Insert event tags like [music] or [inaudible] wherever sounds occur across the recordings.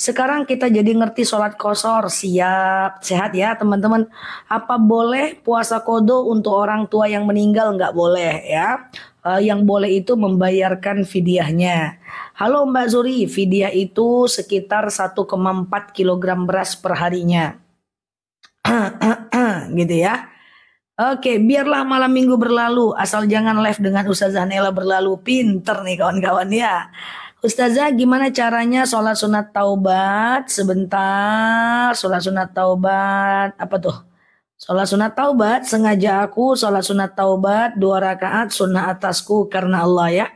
Sekarang kita jadi ngerti sholat kosor, siap, sehat ya teman-teman. Apa boleh puasa kodo untuk orang tua yang meninggal? Nggak boleh ya. Uh, yang boleh itu membayarkan fidyahnya. Halo Mbak Zuri, fidyah itu sekitar 1,4 kg beras perharinya. [clears throat] gitu ya. Oke, biarlah malam minggu berlalu, asal jangan live dengan Ustazah Nela berlalu. Pinter nih kawan-kawan ya. Ustazah gimana caranya sholat sunat taubat sebentar sholat sunat taubat apa tuh sholat sunat taubat sengaja aku sholat sunat taubat dua rakaat sunnah atasku karena Allah ya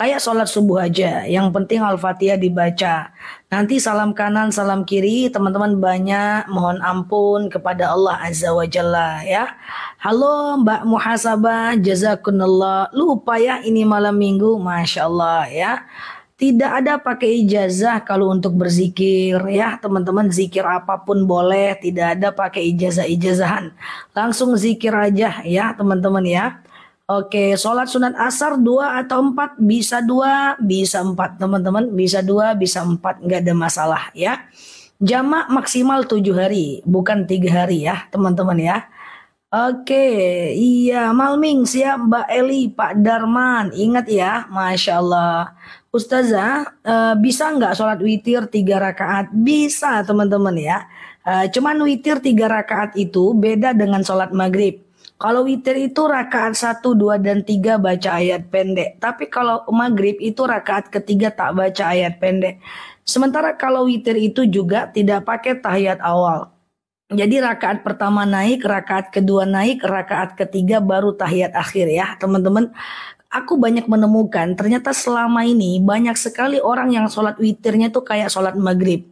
kayak sholat subuh aja. Yang penting Al-Fatihah dibaca. Nanti salam kanan, salam kiri, teman-teman banyak mohon ampun kepada Allah Azza wa Jalla ya. Halo Mbak Muhasabah, jazakunallah. Lupa ya ini malam minggu, Masya Allah ya. Tidak ada pakai ijazah kalau untuk berzikir ya teman-teman zikir apapun boleh tidak ada pakai ijazah-ijazahan. Langsung zikir aja ya teman-teman ya. Oke, sholat sunat asar dua atau empat bisa dua, bisa empat teman-teman, bisa dua, bisa empat nggak ada masalah ya. Jamak maksimal tujuh hari, bukan tiga hari ya teman-teman ya. Oke, iya Malming siap Mbak Eli, Pak Darman, ingat ya, masya Allah. Ustazah uh, bisa nggak sholat witir tiga rakaat? Bisa teman-teman ya. Uh, cuman witir tiga rakaat itu beda dengan sholat maghrib. Kalau witir itu rakaat satu dua dan tiga baca ayat pendek. Tapi kalau maghrib itu rakaat ketiga tak baca ayat pendek. Sementara kalau witir itu juga tidak pakai tahiyat awal. Jadi rakaat pertama naik, rakaat kedua naik, rakaat ketiga baru tahiyat akhir ya teman-teman aku banyak menemukan ternyata selama ini banyak sekali orang yang sholat witirnya tuh kayak sholat maghrib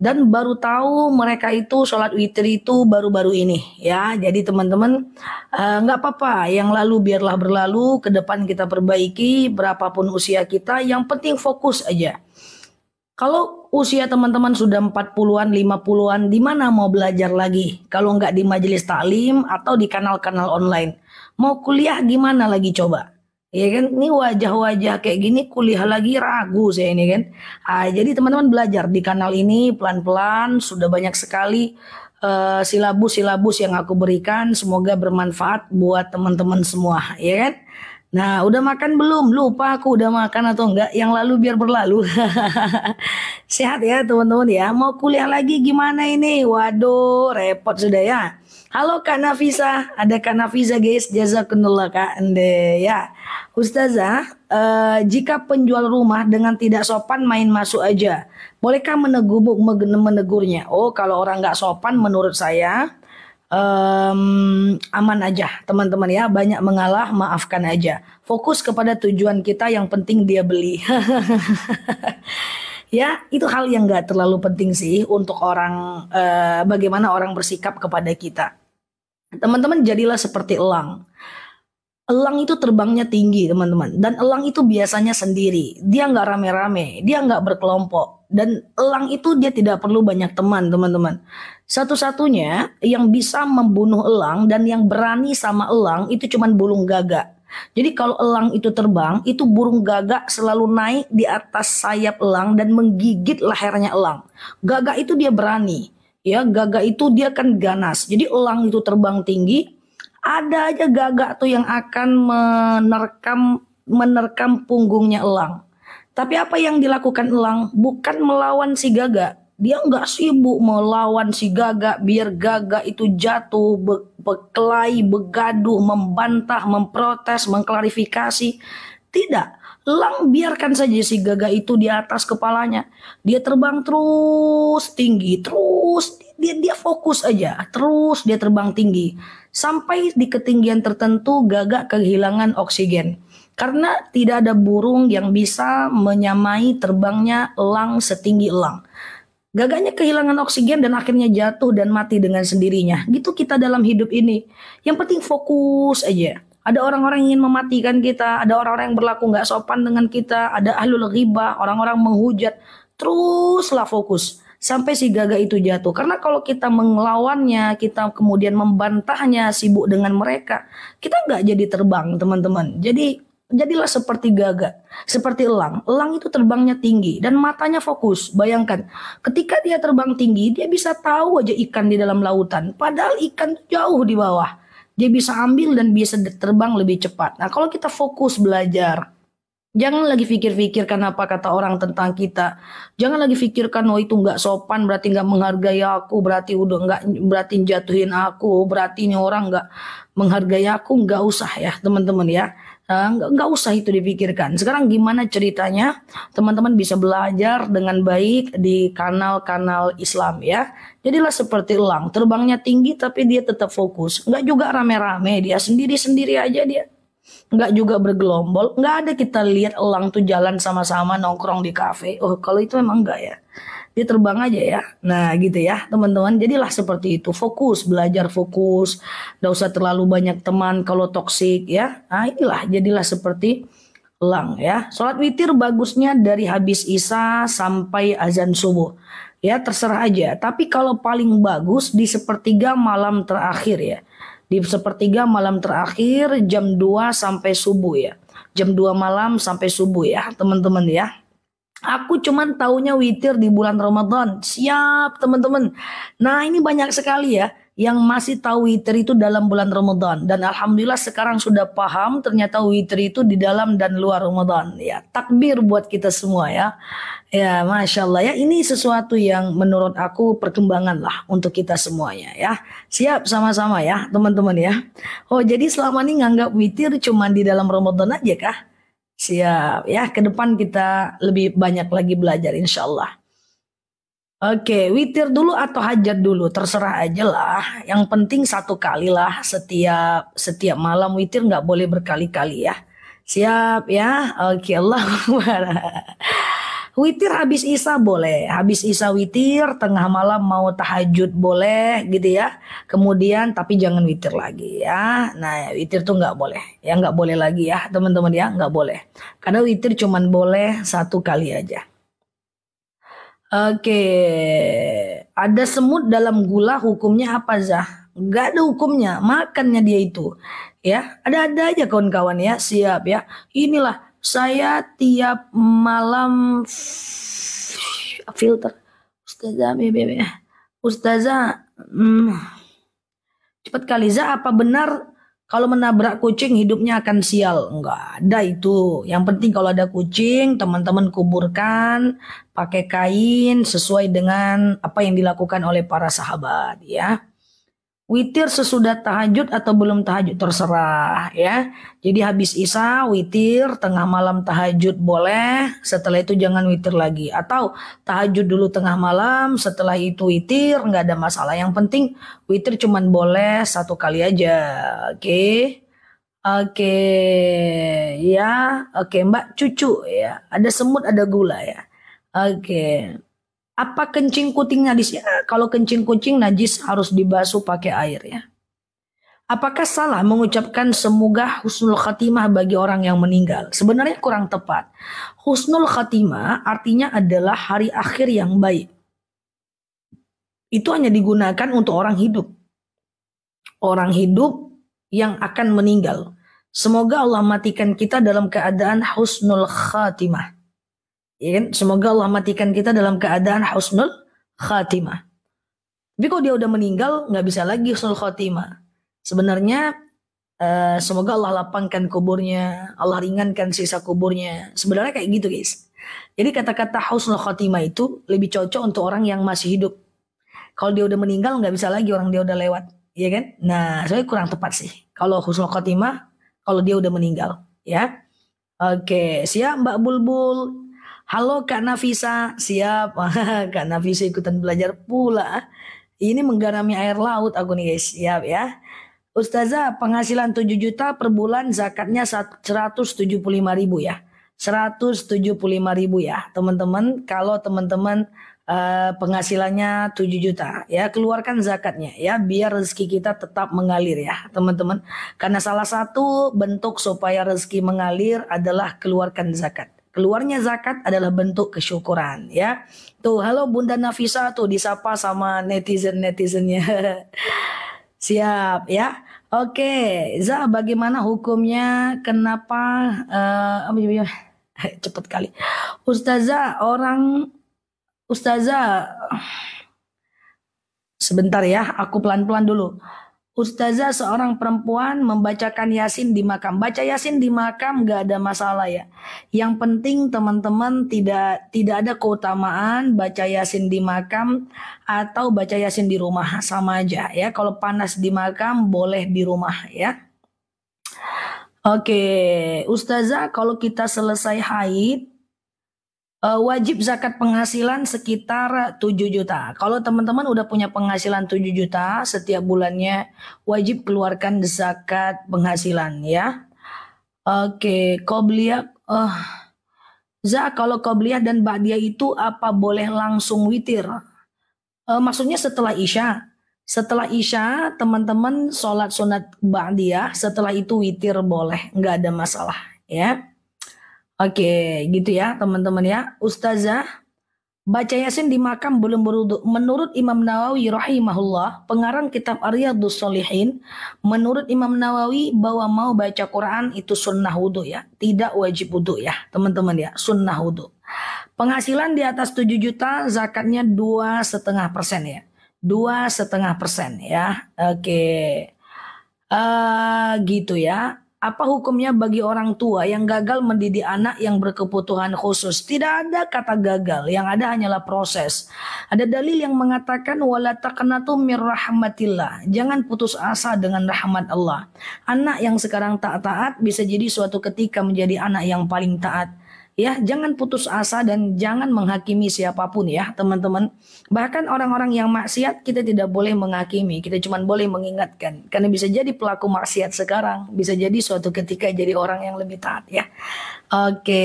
dan baru tahu mereka itu sholat witir itu baru-baru ini ya jadi teman-teman eh, nggak uh, apa-apa yang lalu biarlah berlalu ke depan kita perbaiki berapapun usia kita yang penting fokus aja kalau usia teman-teman sudah 40-an, 50-an, di mana mau belajar lagi? Kalau nggak di majelis taklim atau di kanal-kanal online. Mau kuliah gimana lagi coba? ya kan ini wajah-wajah kayak gini kuliah lagi ragu saya ini kan ah, jadi teman-teman belajar di kanal ini pelan-pelan sudah banyak sekali eh, silabus-silabus uh, yang aku berikan semoga bermanfaat buat teman-teman semua ya kan nah udah makan belum lupa aku udah makan atau enggak yang lalu biar berlalu [laughs] sehat ya teman-teman ya mau kuliah lagi gimana ini waduh repot sudah ya Halo Kak Nafisa, ada Kak Nafisa guys, jazakumullah Kak Ande ya. Ustazah, eh, jika penjual rumah dengan tidak sopan main masuk aja, bolehkah menegubuk menegurnya? Oh, kalau orang nggak sopan menurut saya um, aman aja teman-teman ya banyak mengalah maafkan aja fokus kepada tujuan kita yang penting dia beli [laughs] ya itu hal yang nggak terlalu penting sih untuk orang eh, bagaimana orang bersikap kepada kita. Teman-teman jadilah seperti elang. Elang itu terbangnya tinggi teman-teman dan elang itu biasanya sendiri. Dia nggak rame-rame, dia nggak berkelompok dan elang itu dia tidak perlu banyak teman teman-teman. Satu-satunya yang bisa membunuh elang dan yang berani sama elang itu cuman bulung gagak. Jadi kalau elang itu terbang, itu burung gagak selalu naik di atas sayap elang dan menggigit lehernya elang. Gagak itu dia berani. Ya, gagak itu dia kan ganas. Jadi elang itu terbang tinggi, ada aja gagak tuh yang akan menerkam menerkam punggungnya elang. Tapi apa yang dilakukan elang bukan melawan si gagak, dia nggak sibuk melawan si Gaga biar Gaga itu jatuh be berkelahi begaduh membantah memprotes mengklarifikasi tidak Lang biarkan saja si Gaga itu di atas kepalanya dia terbang terus tinggi terus dia dia fokus aja terus dia terbang tinggi sampai di ketinggian tertentu Gaga kehilangan oksigen karena tidak ada burung yang bisa menyamai terbangnya elang setinggi elang Gagaknya kehilangan oksigen dan akhirnya jatuh dan mati dengan sendirinya. Gitu kita dalam hidup ini. Yang penting fokus aja. Ada orang-orang ingin mematikan kita, ada orang-orang yang berlaku nggak sopan dengan kita, ada ahlul riba. orang-orang menghujat. Teruslah fokus sampai si gagak itu jatuh. Karena kalau kita mengelawannya, kita kemudian membantahnya, sibuk dengan mereka, kita nggak jadi terbang, teman-teman. Jadi jadilah seperti gagak, seperti elang. Elang itu terbangnya tinggi dan matanya fokus. Bayangkan, ketika dia terbang tinggi, dia bisa tahu aja ikan di dalam lautan. Padahal ikan jauh di bawah. Dia bisa ambil dan bisa terbang lebih cepat. Nah, kalau kita fokus belajar, Jangan lagi pikir-pikirkan apa kata orang tentang kita. Jangan lagi pikirkan oh itu nggak sopan berarti nggak menghargai aku, berarti udah nggak berarti jatuhin aku, berarti ini orang nggak menghargai aku, nggak usah ya teman-teman ya. Eh, nggak nah, usah itu dipikirkan. Sekarang gimana ceritanya teman-teman bisa belajar dengan baik di kanal-kanal Islam ya. Jadilah seperti elang, terbangnya tinggi tapi dia tetap fokus. Nggak juga rame-rame, dia sendiri-sendiri aja dia. Nggak juga bergelombol, nggak ada kita lihat elang tuh jalan sama-sama nongkrong di kafe. Oh kalau itu emang nggak ya dia terbang aja ya. Nah gitu ya teman-teman. Jadilah seperti itu. Fokus, belajar fokus. Gak usah terlalu banyak teman kalau toksik ya. Nah inilah jadilah seperti lang ya. Sholat witir bagusnya dari habis isya sampai azan subuh. Ya terserah aja. Tapi kalau paling bagus di sepertiga malam terakhir ya. Di sepertiga malam terakhir jam 2 sampai subuh ya. Jam 2 malam sampai subuh ya teman-teman ya. Aku cuman taunya witir di bulan Ramadan. Siap teman-teman. Nah ini banyak sekali ya yang masih tahu witir itu dalam bulan Ramadan dan alhamdulillah sekarang sudah paham ternyata witir itu di dalam dan luar Ramadan ya takbir buat kita semua ya ya masya Allah ya ini sesuatu yang menurut aku perkembangan lah untuk kita semuanya ya siap sama-sama ya teman-teman ya oh jadi selama ini nganggap witir cuma di dalam Ramadan aja kah Siap. Ya, ke depan kita lebih banyak lagi belajar insya Allah. Oke, witir dulu atau hajat dulu, terserah aja lah. Yang penting satu kali lah setiap setiap malam witir nggak boleh berkali-kali ya. Siap ya. Oke, [laughs] Allah witir habis Isa boleh, habis Isa witir, tengah malam mau tahajud boleh gitu ya. Kemudian tapi jangan witir lagi ya. Nah ya, witir tuh nggak boleh, ya nggak boleh lagi ya teman-teman ya nggak boleh. Karena witir cuman boleh satu kali aja. Oke, ada semut dalam gula hukumnya apa Zah? Gak ada hukumnya, makannya dia itu. Ya, ada-ada aja kawan-kawan ya, siap ya. Inilah saya tiap malam filter ustazah BBB ustazah hmm, cepat kali za apa benar kalau menabrak kucing hidupnya akan sial enggak ada itu yang penting kalau ada kucing teman-teman kuburkan pakai kain sesuai dengan apa yang dilakukan oleh para sahabat ya witir sesudah tahajud atau belum tahajud terserah ya. Jadi habis isa witir tengah malam tahajud boleh, setelah itu jangan witir lagi atau tahajud dulu tengah malam, setelah itu witir nggak ada masalah. Yang penting witir cuman boleh satu kali aja. Oke. Okay? Oke, okay, ya. Oke, okay, Mbak cucu ya. Ada semut, ada gula ya. Oke. Okay. Apa kencing kucing najis? Ya, kalau kencing kucing najis harus dibasuh pakai air ya. Apakah salah mengucapkan semoga husnul khatimah bagi orang yang meninggal? Sebenarnya kurang tepat. Husnul khatimah artinya adalah hari akhir yang baik. Itu hanya digunakan untuk orang hidup. Orang hidup yang akan meninggal. Semoga Allah matikan kita dalam keadaan husnul khatimah. Ya kan? Semoga Allah matikan kita dalam keadaan husnul khatimah. Tapi kok dia udah meninggal nggak bisa lagi husnul khatimah. Sebenarnya uh, semoga Allah lapangkan kuburnya, Allah ringankan sisa kuburnya. Sebenarnya kayak gitu guys. Jadi kata-kata husnul khatimah itu lebih cocok untuk orang yang masih hidup. Kalau dia udah meninggal nggak bisa lagi orang dia udah lewat, ya kan? Nah, saya kurang tepat sih. Kalau husnul khatimah kalau dia udah meninggal, ya. Oke, siap Mbak Bulbul. Halo Kak Nafisa, siap. [laughs] Kak Nafisa ikutan belajar pula. Ini menggarami air laut aku nih guys, siap ya. Ustazah, penghasilan 7 juta per bulan zakatnya 175 ribu ya. 175 ribu ya teman-teman. Kalau teman-teman uh, penghasilannya 7 juta ya keluarkan zakatnya ya biar rezeki kita tetap mengalir ya teman-teman karena salah satu bentuk supaya rezeki mengalir adalah keluarkan zakat keluarnya zakat adalah bentuk kesyukuran ya. Tuh, halo Bunda Nafisa tuh disapa sama netizen-netizennya. [laughs] Siap ya. Oke, Za bagaimana hukumnya? Kenapa uh, [laughs] cepet kali. Ustazah, orang Ustazah sebentar ya, aku pelan-pelan dulu. Ustazah seorang perempuan membacakan Yasin di makam. Baca Yasin di makam gak ada masalah ya. Yang penting teman-teman tidak tidak ada keutamaan baca Yasin di makam atau baca Yasin di rumah sama aja ya. Kalau panas di makam boleh di rumah ya. Oke, Ustazah kalau kita selesai haid Eh, wajib zakat penghasilan sekitar 7 juta. Kalau teman-teman udah punya penghasilan 7 juta, setiap bulannya wajib keluarkan zakat penghasilan ya. Oke, okay. eh uh, za kalau qobliyah dan mbak dia itu apa boleh langsung witir? Uh, maksudnya setelah isya. Setelah isya teman-teman sholat sunat mbak dia, setelah itu witir boleh, nggak ada masalah ya. Oke, gitu ya teman-teman ya. Ustazah, baca Yasin di makam belum beruduk. Menurut Imam Nawawi rahimahullah, pengarang kitab Arya Shalihin, menurut Imam Nawawi bahwa mau baca Quran itu sunnah wudhu ya. Tidak wajib wudhu ya, teman-teman ya. Sunnah wudhu. Penghasilan di atas 7 juta, zakatnya dua setengah persen ya. Dua setengah persen ya. Oke. Uh, gitu ya apa hukumnya bagi orang tua yang gagal mendidik anak yang berkebutuhan khusus? Tidak ada kata gagal, yang ada hanyalah proses. Ada dalil yang mengatakan wala taqnatu mir rahmatillah. Jangan putus asa dengan rahmat Allah. Anak yang sekarang tak taat bisa jadi suatu ketika menjadi anak yang paling taat ya jangan putus asa dan jangan menghakimi siapapun ya teman-teman bahkan orang-orang yang maksiat kita tidak boleh menghakimi kita cuma boleh mengingatkan karena bisa jadi pelaku maksiat sekarang bisa jadi suatu ketika jadi orang yang lebih taat ya oke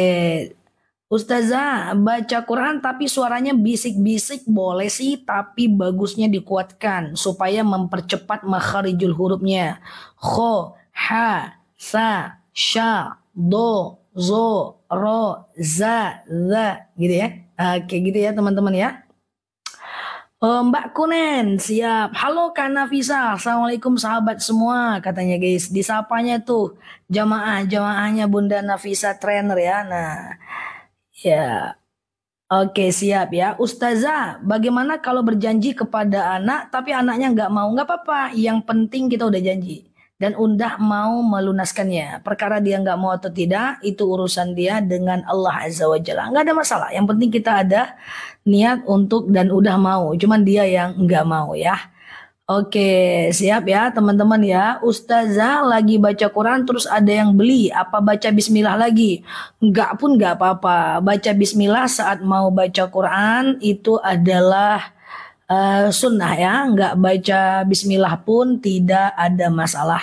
Ustazah baca Quran tapi suaranya bisik-bisik boleh sih tapi bagusnya dikuatkan supaya mempercepat makharijul hurufnya. Kho, ha, sa, sha, do, zo, ro, za, za gitu ya. Oke eh, gitu ya teman-teman ya. Eh, Mbak Kunen, siap. Halo Nafisa. Assalamualaikum sahabat semua. Katanya guys, disapanya tuh jamaah, jamaahnya Bunda Nafisa trainer ya. Nah, ya. Oke, siap ya. Ustazah, bagaimana kalau berjanji kepada anak tapi anaknya nggak mau? Nggak apa-apa, yang penting kita udah janji dan undah mau melunaskannya. Perkara dia nggak mau atau tidak, itu urusan dia dengan Allah Azza wa Jalla. Nggak ada masalah. Yang penting kita ada niat untuk dan udah mau. Cuman dia yang nggak mau ya. Oke, siap ya teman-teman ya. Ustazah lagi baca Quran terus ada yang beli. Apa baca bismillah lagi? Nggak pun nggak apa-apa. Baca bismillah saat mau baca Quran itu adalah uh, sunnah ya, nggak baca bismillah pun tidak ada masalah.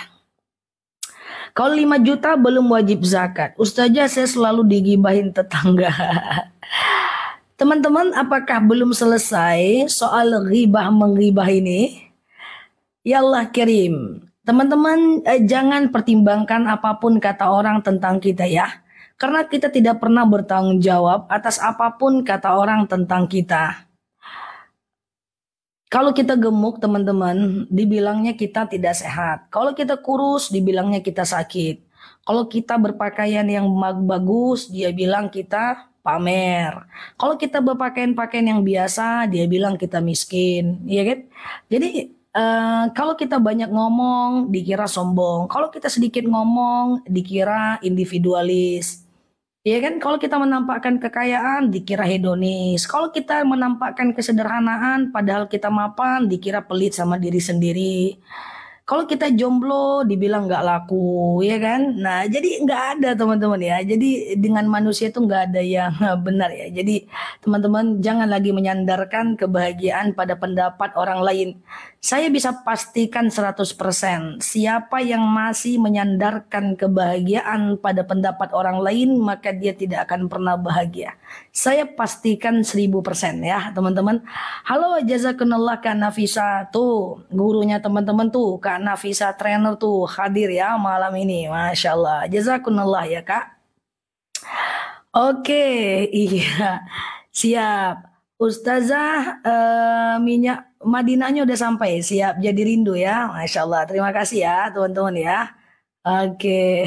Kalau 5 juta belum wajib zakat. Ustazah saya selalu digibahin tetangga. [laughs] Teman-teman, apakah belum selesai soal ribah mengribah ini? Ya Allah kirim. Teman-teman, eh, jangan pertimbangkan apapun kata orang tentang kita ya. Karena kita tidak pernah bertanggung jawab atas apapun kata orang tentang kita. Kalau kita gemuk, teman-teman, hmm. dibilangnya kita tidak sehat. Kalau kita kurus, dibilangnya kita sakit. Kalau kita berpakaian yang bagus, dia bilang kita pamer. Kalau kita berpakaian-pakaian yang biasa, dia bilang kita miskin, ya kan? Jadi Uh, kalau kita banyak ngomong dikira sombong, kalau kita sedikit ngomong dikira individualis. Ya kan kalau kita menampakkan kekayaan dikira hedonis, kalau kita menampakkan kesederhanaan padahal kita mapan dikira pelit sama diri sendiri. Kalau kita jomblo dibilang nggak laku ya kan. Nah jadi nggak ada teman-teman ya. Jadi dengan manusia itu nggak ada yang [laughs] benar ya. Jadi teman-teman jangan lagi menyandarkan kebahagiaan pada pendapat orang lain. Saya bisa pastikan 100% siapa yang masih menyandarkan kebahagiaan pada pendapat orang lain maka dia tidak akan pernah bahagia. Saya pastikan seribu persen ya teman-teman. Halo jazakunallah Kak Nafisa tuh gurunya teman-teman tuh Kak Nafisa trainer tuh hadir ya malam ini. Masya Allah. Jazakunallah ya Kak. Oke, [laughs] iya. Siap. Ustazah uh, minyak Madinahnya udah sampai, siap jadi rindu ya. Masya Allah, terima kasih ya teman-teman ya. Oke, okay.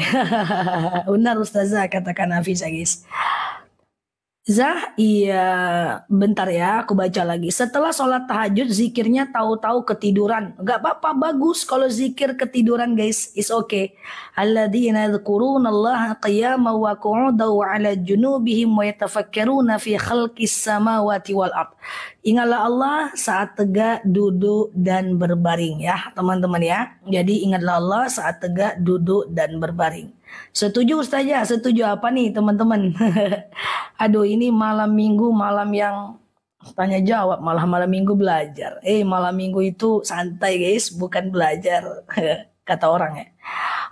[laughs] benar Ustazah katakan Nafisa guys. Zah, iya bentar ya aku baca lagi. Setelah sholat tahajud zikirnya tahu-tahu ketiduran. Gak apa-apa bagus kalau zikir ketiduran guys. Is okay. Alladzina Allah qiyama wa qu'udan 'ala junubihim wa yatafakkaruna fi khalqis samawati wal ard. Ingatlah Allah saat tegak, duduk, dan berbaring ya teman-teman ya. Jadi ingatlah Allah saat tegak, duduk, dan berbaring. Setuju Ustazah? Setuju apa nih teman-teman? [laughs] Aduh ini malam minggu, malam yang tanya jawab malah malam minggu belajar. Eh malam minggu itu santai guys, bukan belajar [laughs] kata orang ya.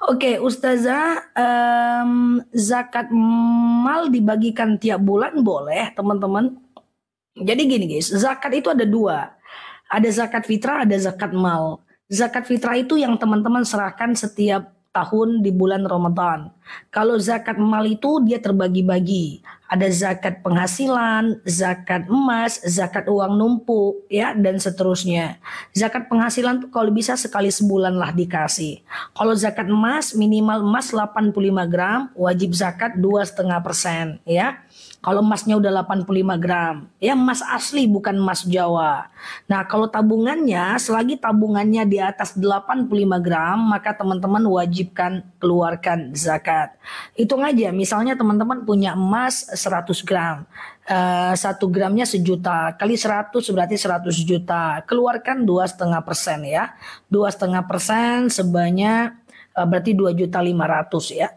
Oke, Ustazah, um, zakat mal dibagikan tiap bulan boleh teman-teman jadi gini guys, zakat itu ada dua. Ada zakat fitrah, ada zakat mal. Zakat fitrah itu yang teman-teman serahkan setiap tahun di bulan Ramadan. Kalau zakat mal itu dia terbagi-bagi. Ada zakat penghasilan, zakat emas, zakat uang numpuk, ya dan seterusnya. Zakat penghasilan tuh kalau bisa sekali sebulan lah dikasih. Kalau zakat emas minimal emas 85 gram, wajib zakat 2,5 persen, ya. Kalau emasnya udah 85 gram, ya emas asli bukan emas Jawa. Nah, kalau tabungannya selagi tabungannya di atas 85 gram, maka teman-teman wajibkan keluarkan zakat. Hitung aja, misalnya teman-teman punya emas 100 gram. satu uh, gramnya sejuta kali 100 berarti 100 juta keluarkan dua setengah persen ya dua setengah persen sebanyak berarti dua juta lima ratus ya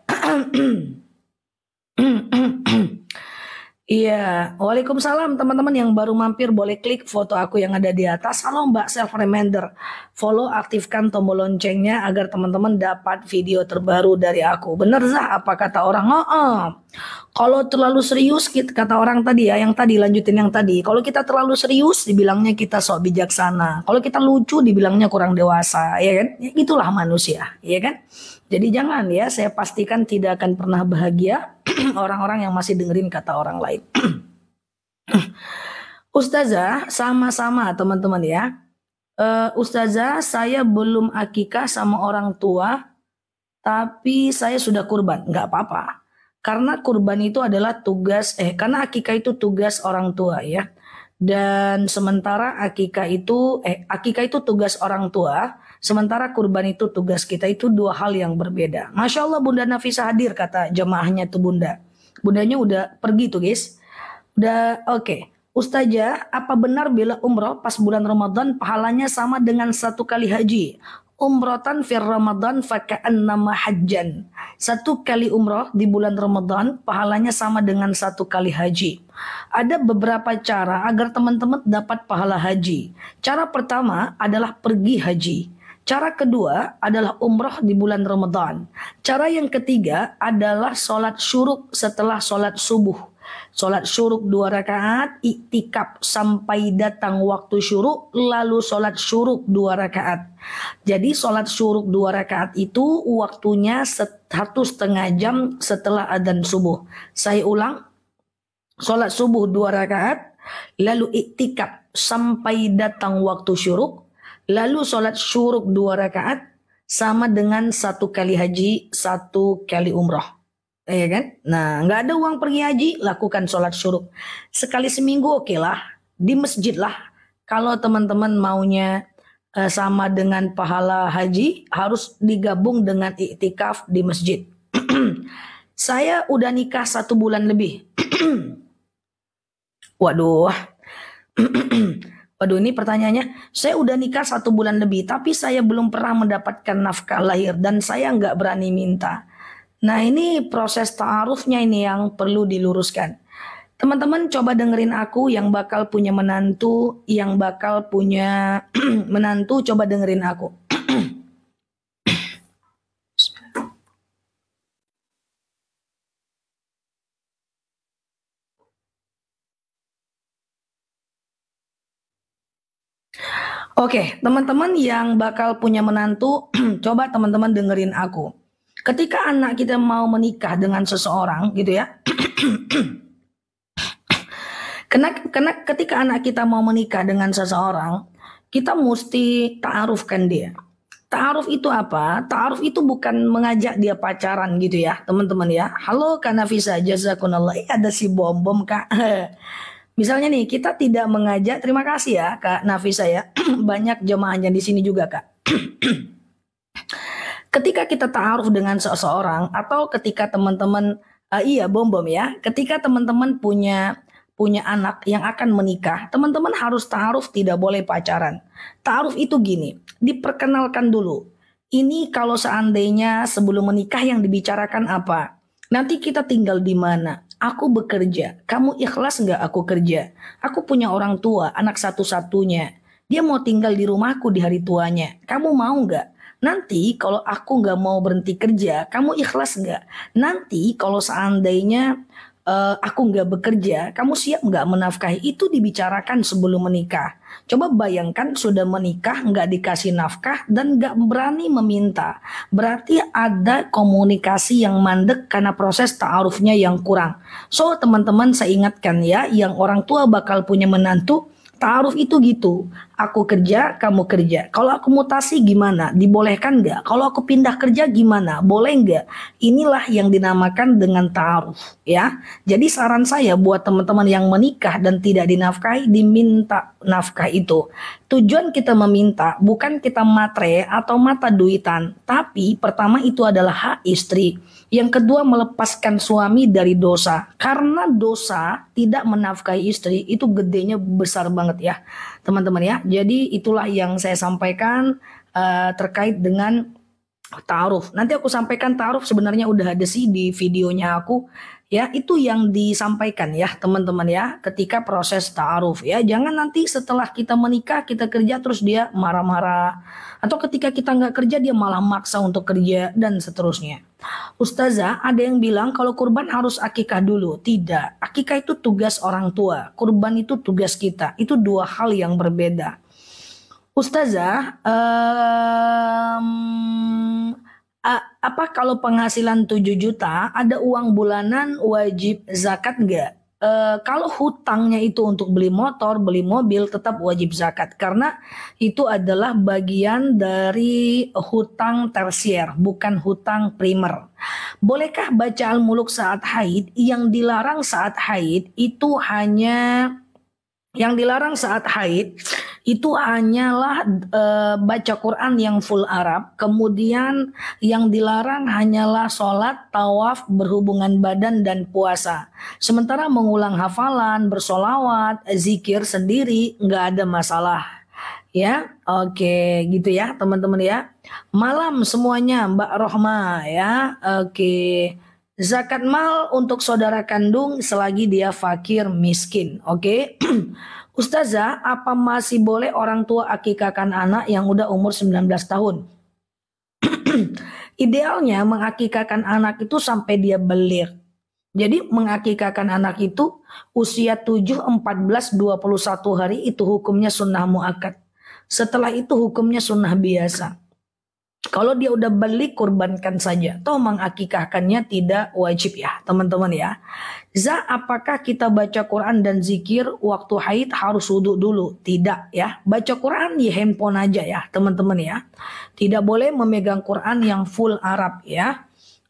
Iya, Waalaikumsalam teman-teman yang baru mampir boleh klik foto aku yang ada di atas. Halo Mbak Self Reminder, follow aktifkan tombol loncengnya agar teman-teman dapat video terbaru dari aku. Bener Zah, apa kata orang? Oh, oh. Kalau terlalu serius, kata orang tadi ya, yang tadi lanjutin yang tadi. Kalau kita terlalu serius, dibilangnya kita sok bijaksana. Kalau kita lucu, dibilangnya kurang dewasa, ya kan? Ya, itulah manusia, ya kan? Jadi jangan ya, saya pastikan tidak akan pernah bahagia [clears throat] orang-orang yang masih dengerin kata orang lain. [clears throat] Ustazah, sama-sama teman-teman ya. Uh, Ustazah, saya belum akikah sama orang tua, tapi saya sudah kurban. Nggak apa-apa. Karena kurban itu adalah tugas, eh karena akikah itu tugas orang tua ya. Dan sementara akikah itu, eh akikah itu tugas orang tua, Sementara kurban itu tugas kita itu dua hal yang berbeda. Masya Allah Bunda Nafisa hadir kata jemaahnya tuh Bunda. Bundanya udah pergi tuh guys. Udah oke. Okay. Ustazah, apa benar bila umroh pas bulan Ramadan pahalanya sama dengan satu kali haji? umrotan fir Ramadan faka'an nama hajjan. Satu kali umroh di bulan Ramadan pahalanya sama dengan satu kali haji. Ada beberapa cara agar teman-teman dapat pahala haji. Cara pertama adalah pergi haji. Cara kedua adalah umroh di bulan Ramadan. Cara yang ketiga adalah sholat syuruk setelah sholat subuh. Sholat syuruk dua rakaat, iktikaf sampai datang waktu syuruk, lalu sholat syuruk dua rakaat. Jadi sholat syuruk dua rakaat itu waktunya satu setengah jam setelah adzan subuh. Saya ulang, sholat subuh dua rakaat, lalu iktikaf sampai datang waktu syuruk, Lalu sholat syuruk dua rakaat sama dengan satu kali haji, satu kali umroh. Ya kan? Nah, nggak ada uang pergi haji, lakukan sholat syuruk. Sekali seminggu oke okay lah, di masjid lah. Kalau teman-teman maunya eh, sama dengan pahala haji, harus digabung dengan iktikaf di masjid. [clears throat] Saya udah nikah satu bulan lebih. [clears throat] Waduh. [clears throat] Waduh ini pertanyaannya, saya udah nikah satu bulan lebih, tapi saya belum pernah mendapatkan nafkah lahir dan saya nggak berani minta. Nah ini proses taarufnya ini yang perlu diluruskan. Teman-teman coba dengerin aku yang bakal punya menantu, yang bakal punya [clears throat] menantu coba dengerin aku. Oke, teman-teman yang bakal punya menantu, [clears throat] coba teman-teman dengerin aku. Ketika anak kita mau menikah dengan seseorang, gitu ya. [clears throat] kena, kena, ketika anak kita mau menikah dengan seseorang, kita mesti ta'arufkan dia. Ta'aruf itu apa? Ta'aruf itu bukan mengajak dia pacaran gitu ya, teman-teman ya. Halo Kanafisa, jazakunallah. Eh, iya, ada si bom-bom kak. [laughs] Misalnya nih kita tidak mengajak, terima kasih ya Kak Nafisa ya, [clears throat] banyak jemaahnya di sini juga Kak. [clears throat] ketika kita taruh dengan seseorang atau ketika teman-teman uh, iya bom bom ya, ketika teman-teman punya punya anak yang akan menikah, teman-teman harus taruh tidak boleh pacaran. Taruh itu gini, diperkenalkan dulu. Ini kalau seandainya sebelum menikah yang dibicarakan apa? Nanti kita tinggal di mana? Aku bekerja, kamu ikhlas nggak aku kerja? Aku punya orang tua, anak satu-satunya. Dia mau tinggal di rumahku di hari tuanya. Kamu mau nggak? Nanti kalau aku nggak mau berhenti kerja, kamu ikhlas nggak? Nanti kalau seandainya uh, aku nggak bekerja, kamu siap nggak menafkahi? Itu dibicarakan sebelum menikah. Coba bayangkan sudah menikah nggak dikasih nafkah dan nggak berani meminta. Berarti ada komunikasi yang mandek karena proses ta'arufnya yang kurang. So teman-teman saya ingatkan ya, yang orang tua bakal punya menantu, Taruh itu gitu. Aku kerja, kamu kerja. Kalau aku mutasi gimana? Dibolehkan nggak? Kalau aku pindah kerja gimana? Boleh nggak? Inilah yang dinamakan dengan taruh, ya. Jadi saran saya buat teman-teman yang menikah dan tidak dinafkahi, diminta nafkah itu. Tujuan kita meminta bukan kita matre atau mata duitan, tapi pertama itu adalah hak istri. Yang kedua melepaskan suami dari dosa. Karena dosa tidak menafkahi istri itu gedenya besar banget ya teman-teman ya. Jadi itulah yang saya sampaikan uh, terkait dengan Taruf. Nanti aku sampaikan taruf sebenarnya udah ada sih di videonya aku. Ya, itu yang disampaikan ya teman-teman ya ketika proses ta'aruf ya. Jangan nanti setelah kita menikah kita kerja terus dia marah-marah atau ketika kita nggak kerja dia malah maksa untuk kerja dan seterusnya. Ustazah, ada yang bilang kalau kurban harus akikah dulu. Tidak, akikah itu tugas orang tua, kurban itu tugas kita. Itu dua hal yang berbeda. Ustazah, um, apa kalau penghasilan 7 juta ada uang bulanan wajib zakat enggak? Uh, e, kalau hutangnya itu untuk beli motor, beli mobil tetap wajib zakat karena itu adalah bagian dari hutang tersier, bukan hutang primer. Bolehkah baca Al-Muluk saat haid? Yang dilarang saat haid itu hanya yang dilarang saat haid itu hanyalah e, baca Quran yang full Arab. Kemudian yang dilarang hanyalah sholat, tawaf, berhubungan badan dan puasa. Sementara mengulang hafalan, bersolawat, zikir sendiri nggak ada masalah. Ya, oke gitu ya teman-teman ya. Malam semuanya Mbak Rohma ya, oke. Zakat mal untuk saudara kandung selagi dia fakir miskin. Oke. Okay? [clears throat] Ustazah, apa masih boleh orang tua akikahkan anak yang udah umur 19 tahun? [clears throat] Idealnya mengakikahkan anak itu sampai dia belir. Jadi mengakikahkan anak itu usia 7, 14, 21 hari itu hukumnya sunnah muakat. Setelah itu hukumnya sunnah biasa. Kalau dia udah beli kurbankan saja, toh mengakikahkannya tidak wajib ya, teman-teman ya. Za, apakah kita baca Quran dan zikir waktu haid harus wudhu dulu? Tidak ya, baca Quran di ya handphone aja ya, teman-teman ya. Tidak boleh memegang Quran yang full Arab ya.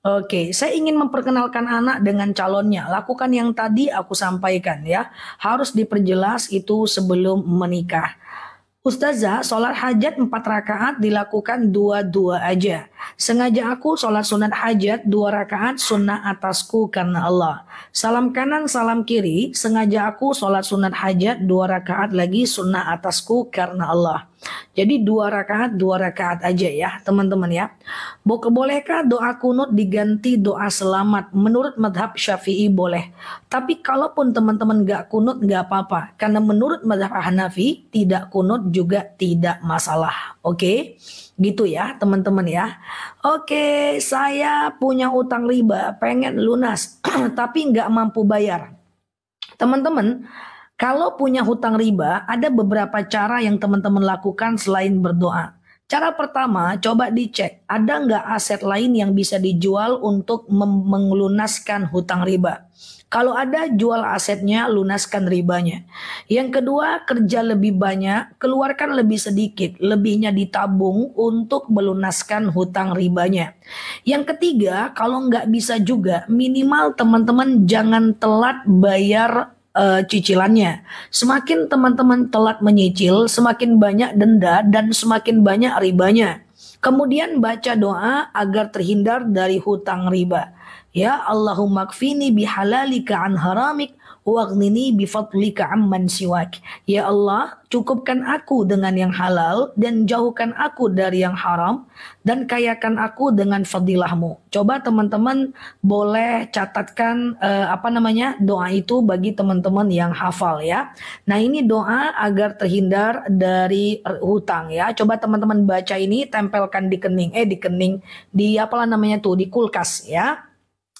Oke, saya ingin memperkenalkan anak dengan calonnya. Lakukan yang tadi aku sampaikan ya. Harus diperjelas itu sebelum menikah. Ustazah, sholat hajat empat rakaat dilakukan dua-dua aja. Sengaja aku sholat sunat hajat dua rakaat sunnah atasku karena Allah. Salam kanan salam kiri. Sengaja aku sholat sunat hajat dua rakaat lagi sunnah atasku karena Allah. Jadi dua rakaat dua rakaat aja ya teman-teman ya. Bo bolehkah doa kunut diganti doa selamat? Menurut madhab syafi'i boleh. Tapi kalaupun teman-teman gak kunut gak apa-apa. Karena menurut madhab Hanafi tidak kunut juga tidak masalah. Oke. Okay? Gitu ya teman-teman ya. Oke saya punya utang riba pengen lunas [clears throat] tapi nggak mampu bayar. Teman-teman kalau punya hutang riba ada beberapa cara yang teman-teman lakukan selain berdoa. Cara pertama, coba dicek ada nggak aset lain yang bisa dijual untuk mengelunaskan hutang riba. Kalau ada, jual asetnya, lunaskan ribanya. Yang kedua, kerja lebih banyak, keluarkan lebih sedikit, lebihnya ditabung untuk melunaskan hutang ribanya. Yang ketiga, kalau nggak bisa juga, minimal teman-teman jangan telat bayar uh, cicilannya. Semakin teman-teman telat menyicil, semakin banyak denda dan semakin banyak ribanya. Kemudian baca doa agar terhindar dari hutang riba. Ya Allahumma kfini bihalalika an haramik Waghnini bifadlika aman siwak. Ya Allah, cukupkan aku dengan yang halal dan jauhkan aku dari yang haram dan kayakan aku dengan fadilahmu. Coba teman-teman boleh catatkan eh, apa namanya doa itu bagi teman-teman yang hafal ya. Nah ini doa agar terhindar dari hutang ya. Coba teman-teman baca ini tempelkan di kening, eh di kening, di apalah namanya tuh di kulkas ya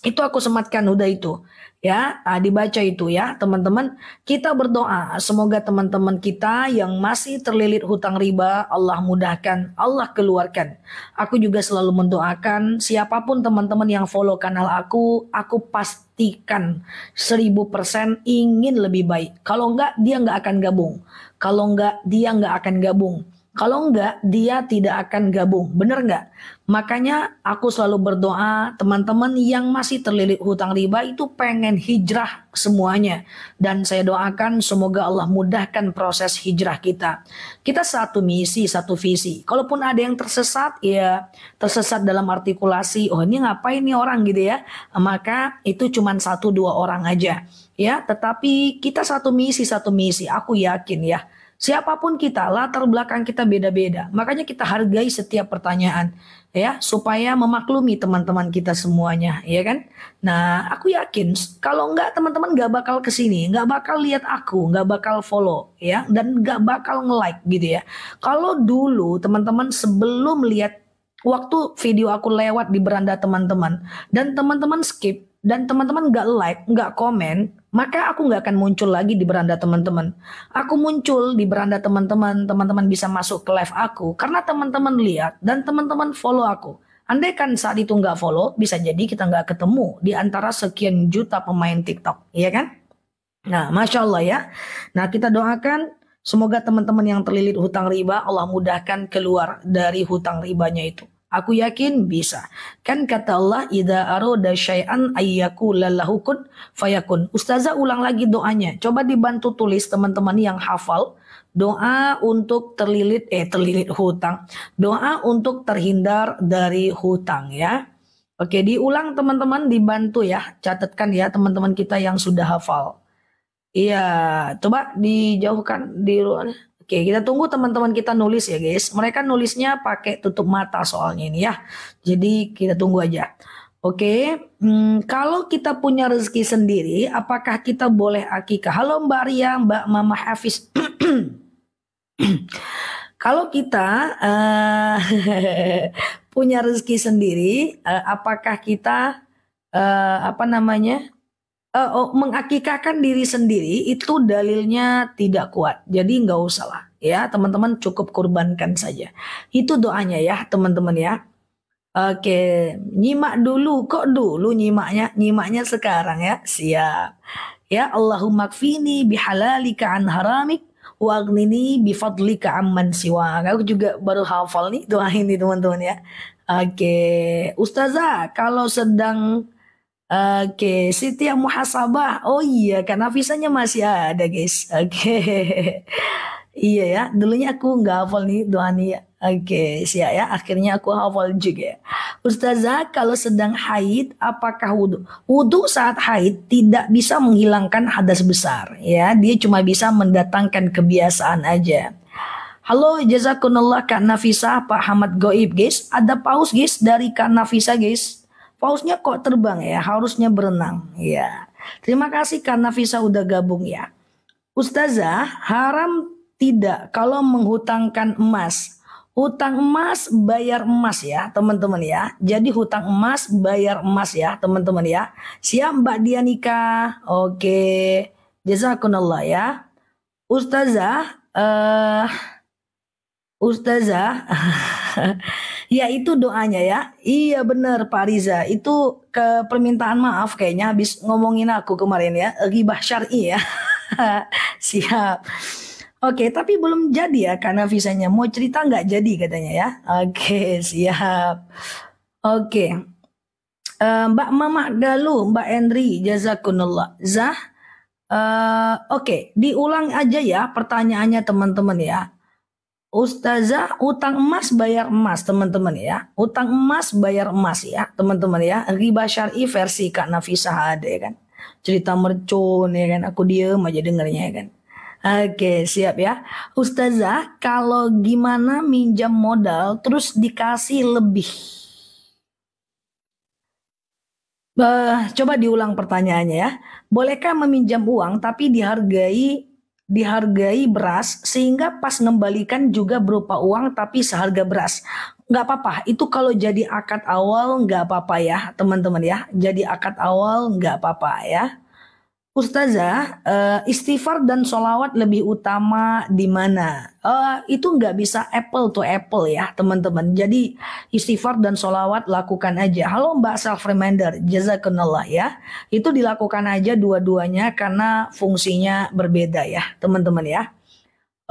itu aku sematkan udah itu ya nah, dibaca itu ya teman-teman kita berdoa semoga teman-teman kita yang masih terlilit hutang riba Allah mudahkan Allah keluarkan aku juga selalu mendoakan siapapun teman-teman yang follow kanal aku aku pastikan seribu persen ingin lebih baik kalau enggak dia enggak akan gabung kalau enggak dia enggak akan gabung kalau enggak, dia tidak akan gabung. Bener enggak? Makanya aku selalu berdoa teman-teman yang masih terlilit hutang riba itu pengen hijrah semuanya. Dan saya doakan semoga Allah mudahkan proses hijrah kita. Kita satu misi, satu visi. Kalaupun ada yang tersesat, ya tersesat dalam artikulasi. Oh ini ngapain nih orang gitu ya. Maka itu cuma satu dua orang aja. Ya, tetapi kita satu misi, satu misi. Aku yakin ya Siapapun kita, latar belakang kita beda-beda. Makanya kita hargai setiap pertanyaan ya, supaya memaklumi teman-teman kita semuanya, ya kan? Nah, aku yakin kalau enggak teman-teman enggak bakal ke sini, enggak bakal lihat aku, enggak bakal follow ya dan enggak bakal nge-like gitu ya. Kalau dulu teman-teman sebelum lihat waktu video aku lewat di beranda teman-teman dan teman-teman skip dan teman-teman nggak like, nggak komen, maka aku nggak akan muncul lagi di beranda teman-teman. Aku muncul di beranda teman-teman, teman-teman bisa masuk ke live aku karena teman-teman lihat dan teman-teman follow aku. Andai kan saat itu nggak follow, bisa jadi kita nggak ketemu di antara sekian juta pemain TikTok, iya kan? Nah, masya Allah ya. Nah, kita doakan semoga teman-teman yang terlilit hutang riba, Allah mudahkan keluar dari hutang ribanya itu. Aku yakin bisa. Kan kata Allah, Ida arada syai'an ayyaku kun fayakun. Ustazah ulang lagi doanya. Coba dibantu tulis teman-teman yang hafal. Doa untuk terlilit, eh terlilit hutang. Doa untuk terhindar dari hutang ya. Oke, diulang teman-teman dibantu ya. Catatkan ya teman-teman kita yang sudah hafal. Iya, coba dijauhkan di ruangan. Oke, kita tunggu teman-teman kita nulis ya guys. Mereka nulisnya pakai tutup mata soalnya ini ya. Jadi kita tunggu aja. Oke, hmm, kalau kita punya rezeki sendiri, apakah kita boleh akikah? Halo Mbak Ria, Mbak Mama Hafiz. [clears throat] kalau kita uh, [laughs] punya rezeki sendiri, uh, apakah kita uh, apa namanya? uh, mengakikahkan diri sendiri itu dalilnya tidak kuat. Jadi nggak usah lah ya teman-teman cukup kurbankan saja. Itu doanya ya teman-teman ya. Oke, nyimak dulu kok dulu nyimaknya, nyimaknya sekarang ya. Siap. Ya Allahumma kfini bihalalika an haramik wagnini bifadlika amman siwa. Aku juga baru hafal nih doa ini teman-teman ya. Oke, Ustazah kalau sedang Oke, okay, Siti yang muhasabah. Oh iya, karena visanya masih ada, guys. Oke. Okay. [laughs] iya ya, dulunya aku nggak hafal nih doa nih. Oke, okay, siap ya. Akhirnya aku hafal juga. Ustazah, kalau sedang haid, apakah wudhu? Wudhu saat haid tidak bisa menghilangkan hadas besar. ya. Dia cuma bisa mendatangkan kebiasaan aja. Halo, jazakunallah Kak Nafisa, Pak Hamad Goib, guys. Ada paus, guys, dari Kak Nafisa, guys pausnya kok terbang ya, harusnya berenang. Ya. Terima kasih karena Visa udah gabung ya. Ustazah, haram tidak kalau menghutangkan emas. Hutang emas bayar emas ya teman-teman ya. Jadi hutang emas bayar emas ya teman-teman ya. Siap Mbak Dianika. Oke. Jazakunallah ya. Ustazah eh uh, Ustazah [laughs] Iya itu doanya ya. Iya benar Pak Riza. Itu ke permintaan maaf kayaknya habis ngomongin aku kemarin ya. Ghibah syari ya. [laughs] Siap. Oke, tapi belum jadi ya karena visanya. Mau cerita nggak jadi katanya ya. Oke, siap. Oke. Eh, Mbak Mama Galuh, Mbak Endri, jazakunullah. Zah, uh, oke, diulang aja ya pertanyaannya teman-teman ya. Ustazah utang emas bayar emas teman-teman ya. Utang emas bayar emas ya teman-teman ya. Riba syar'i versi Kak Nafisa ada ya kan. Cerita mercon ya kan. Aku diem aja dengernya ya kan. Oke siap ya. Ustazah kalau gimana minjam modal terus dikasih lebih. Uh, coba diulang pertanyaannya ya. Bolehkah meminjam uang tapi dihargai dihargai beras sehingga pas nembalikan juga berupa uang tapi seharga beras. Nggak apa-apa, itu kalau jadi akad awal nggak apa-apa ya teman-teman ya. Jadi akad awal nggak apa-apa ya. Ustazah, uh, istighfar dan sholawat lebih utama di mana? Uh, itu nggak bisa apple to apple ya teman-teman. Jadi istighfar dan sholawat lakukan aja. Halo Mbak Self Reminder, jazakallah ya. Itu dilakukan aja dua-duanya karena fungsinya berbeda ya teman-teman ya.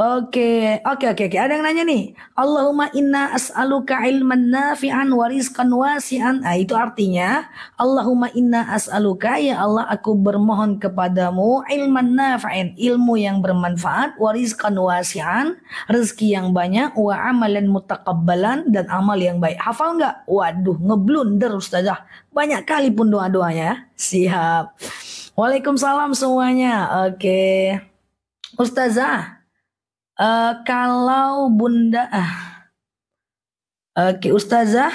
Oke, oke, oke, oke. Ada yang nanya nih. Allahumma inna as'aluka ilman nafi'an wariskan wasi'an. Nah, itu artinya Allahumma inna as'aluka ya Allah aku bermohon kepadamu ilman nafi'an, ilmu yang bermanfaat, wariskan wasi'an, rezeki yang banyak, wa amalan mutakabbalan dan amal yang baik. Hafal nggak? Waduh, ngeblunder Ustazah. Banyak kali pun doa-doanya. Siap. Waalaikumsalam semuanya. Oke. Ustazah, Uh, kalau Bunda ah uh, Ki Ustazah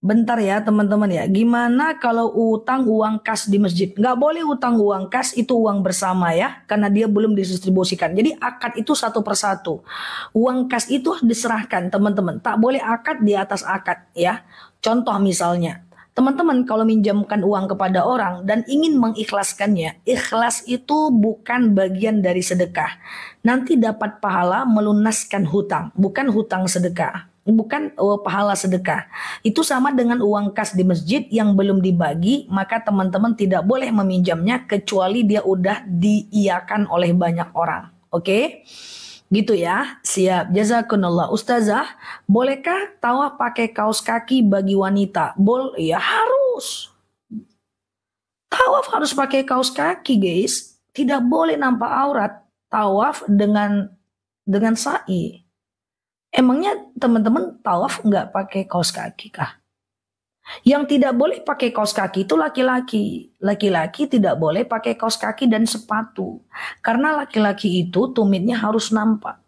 bentar ya teman-teman ya. Gimana kalau utang uang kas di masjid? Nggak boleh utang uang kas itu uang bersama ya karena dia belum didistribusikan. Jadi akad itu satu persatu. Uang kas itu diserahkan teman-teman. Tak boleh akad di atas akad ya. Contoh misalnya Teman-teman kalau minjamkan uang kepada orang dan ingin mengikhlaskannya, ikhlas itu bukan bagian dari sedekah. Nanti dapat pahala melunaskan hutang, bukan hutang sedekah. Bukan oh, pahala sedekah. Itu sama dengan uang kas di masjid yang belum dibagi, maka teman-teman tidak boleh meminjamnya kecuali dia udah diiakan oleh banyak orang. Oke? Okay? Gitu ya. Siap. Jazakunallah. Ustazah, bolehkah tawaf pakai kaos kaki bagi wanita? Bol, ya harus. Tawaf harus pakai kaos kaki, guys. Tidak boleh nampak aurat tawaf dengan dengan sa'i. Emangnya teman-teman tawaf nggak pakai kaos kaki kah? Yang tidak boleh pakai kaos kaki itu laki-laki. Laki-laki tidak boleh pakai kaos kaki dan sepatu. Karena laki-laki itu tumitnya harus nampak.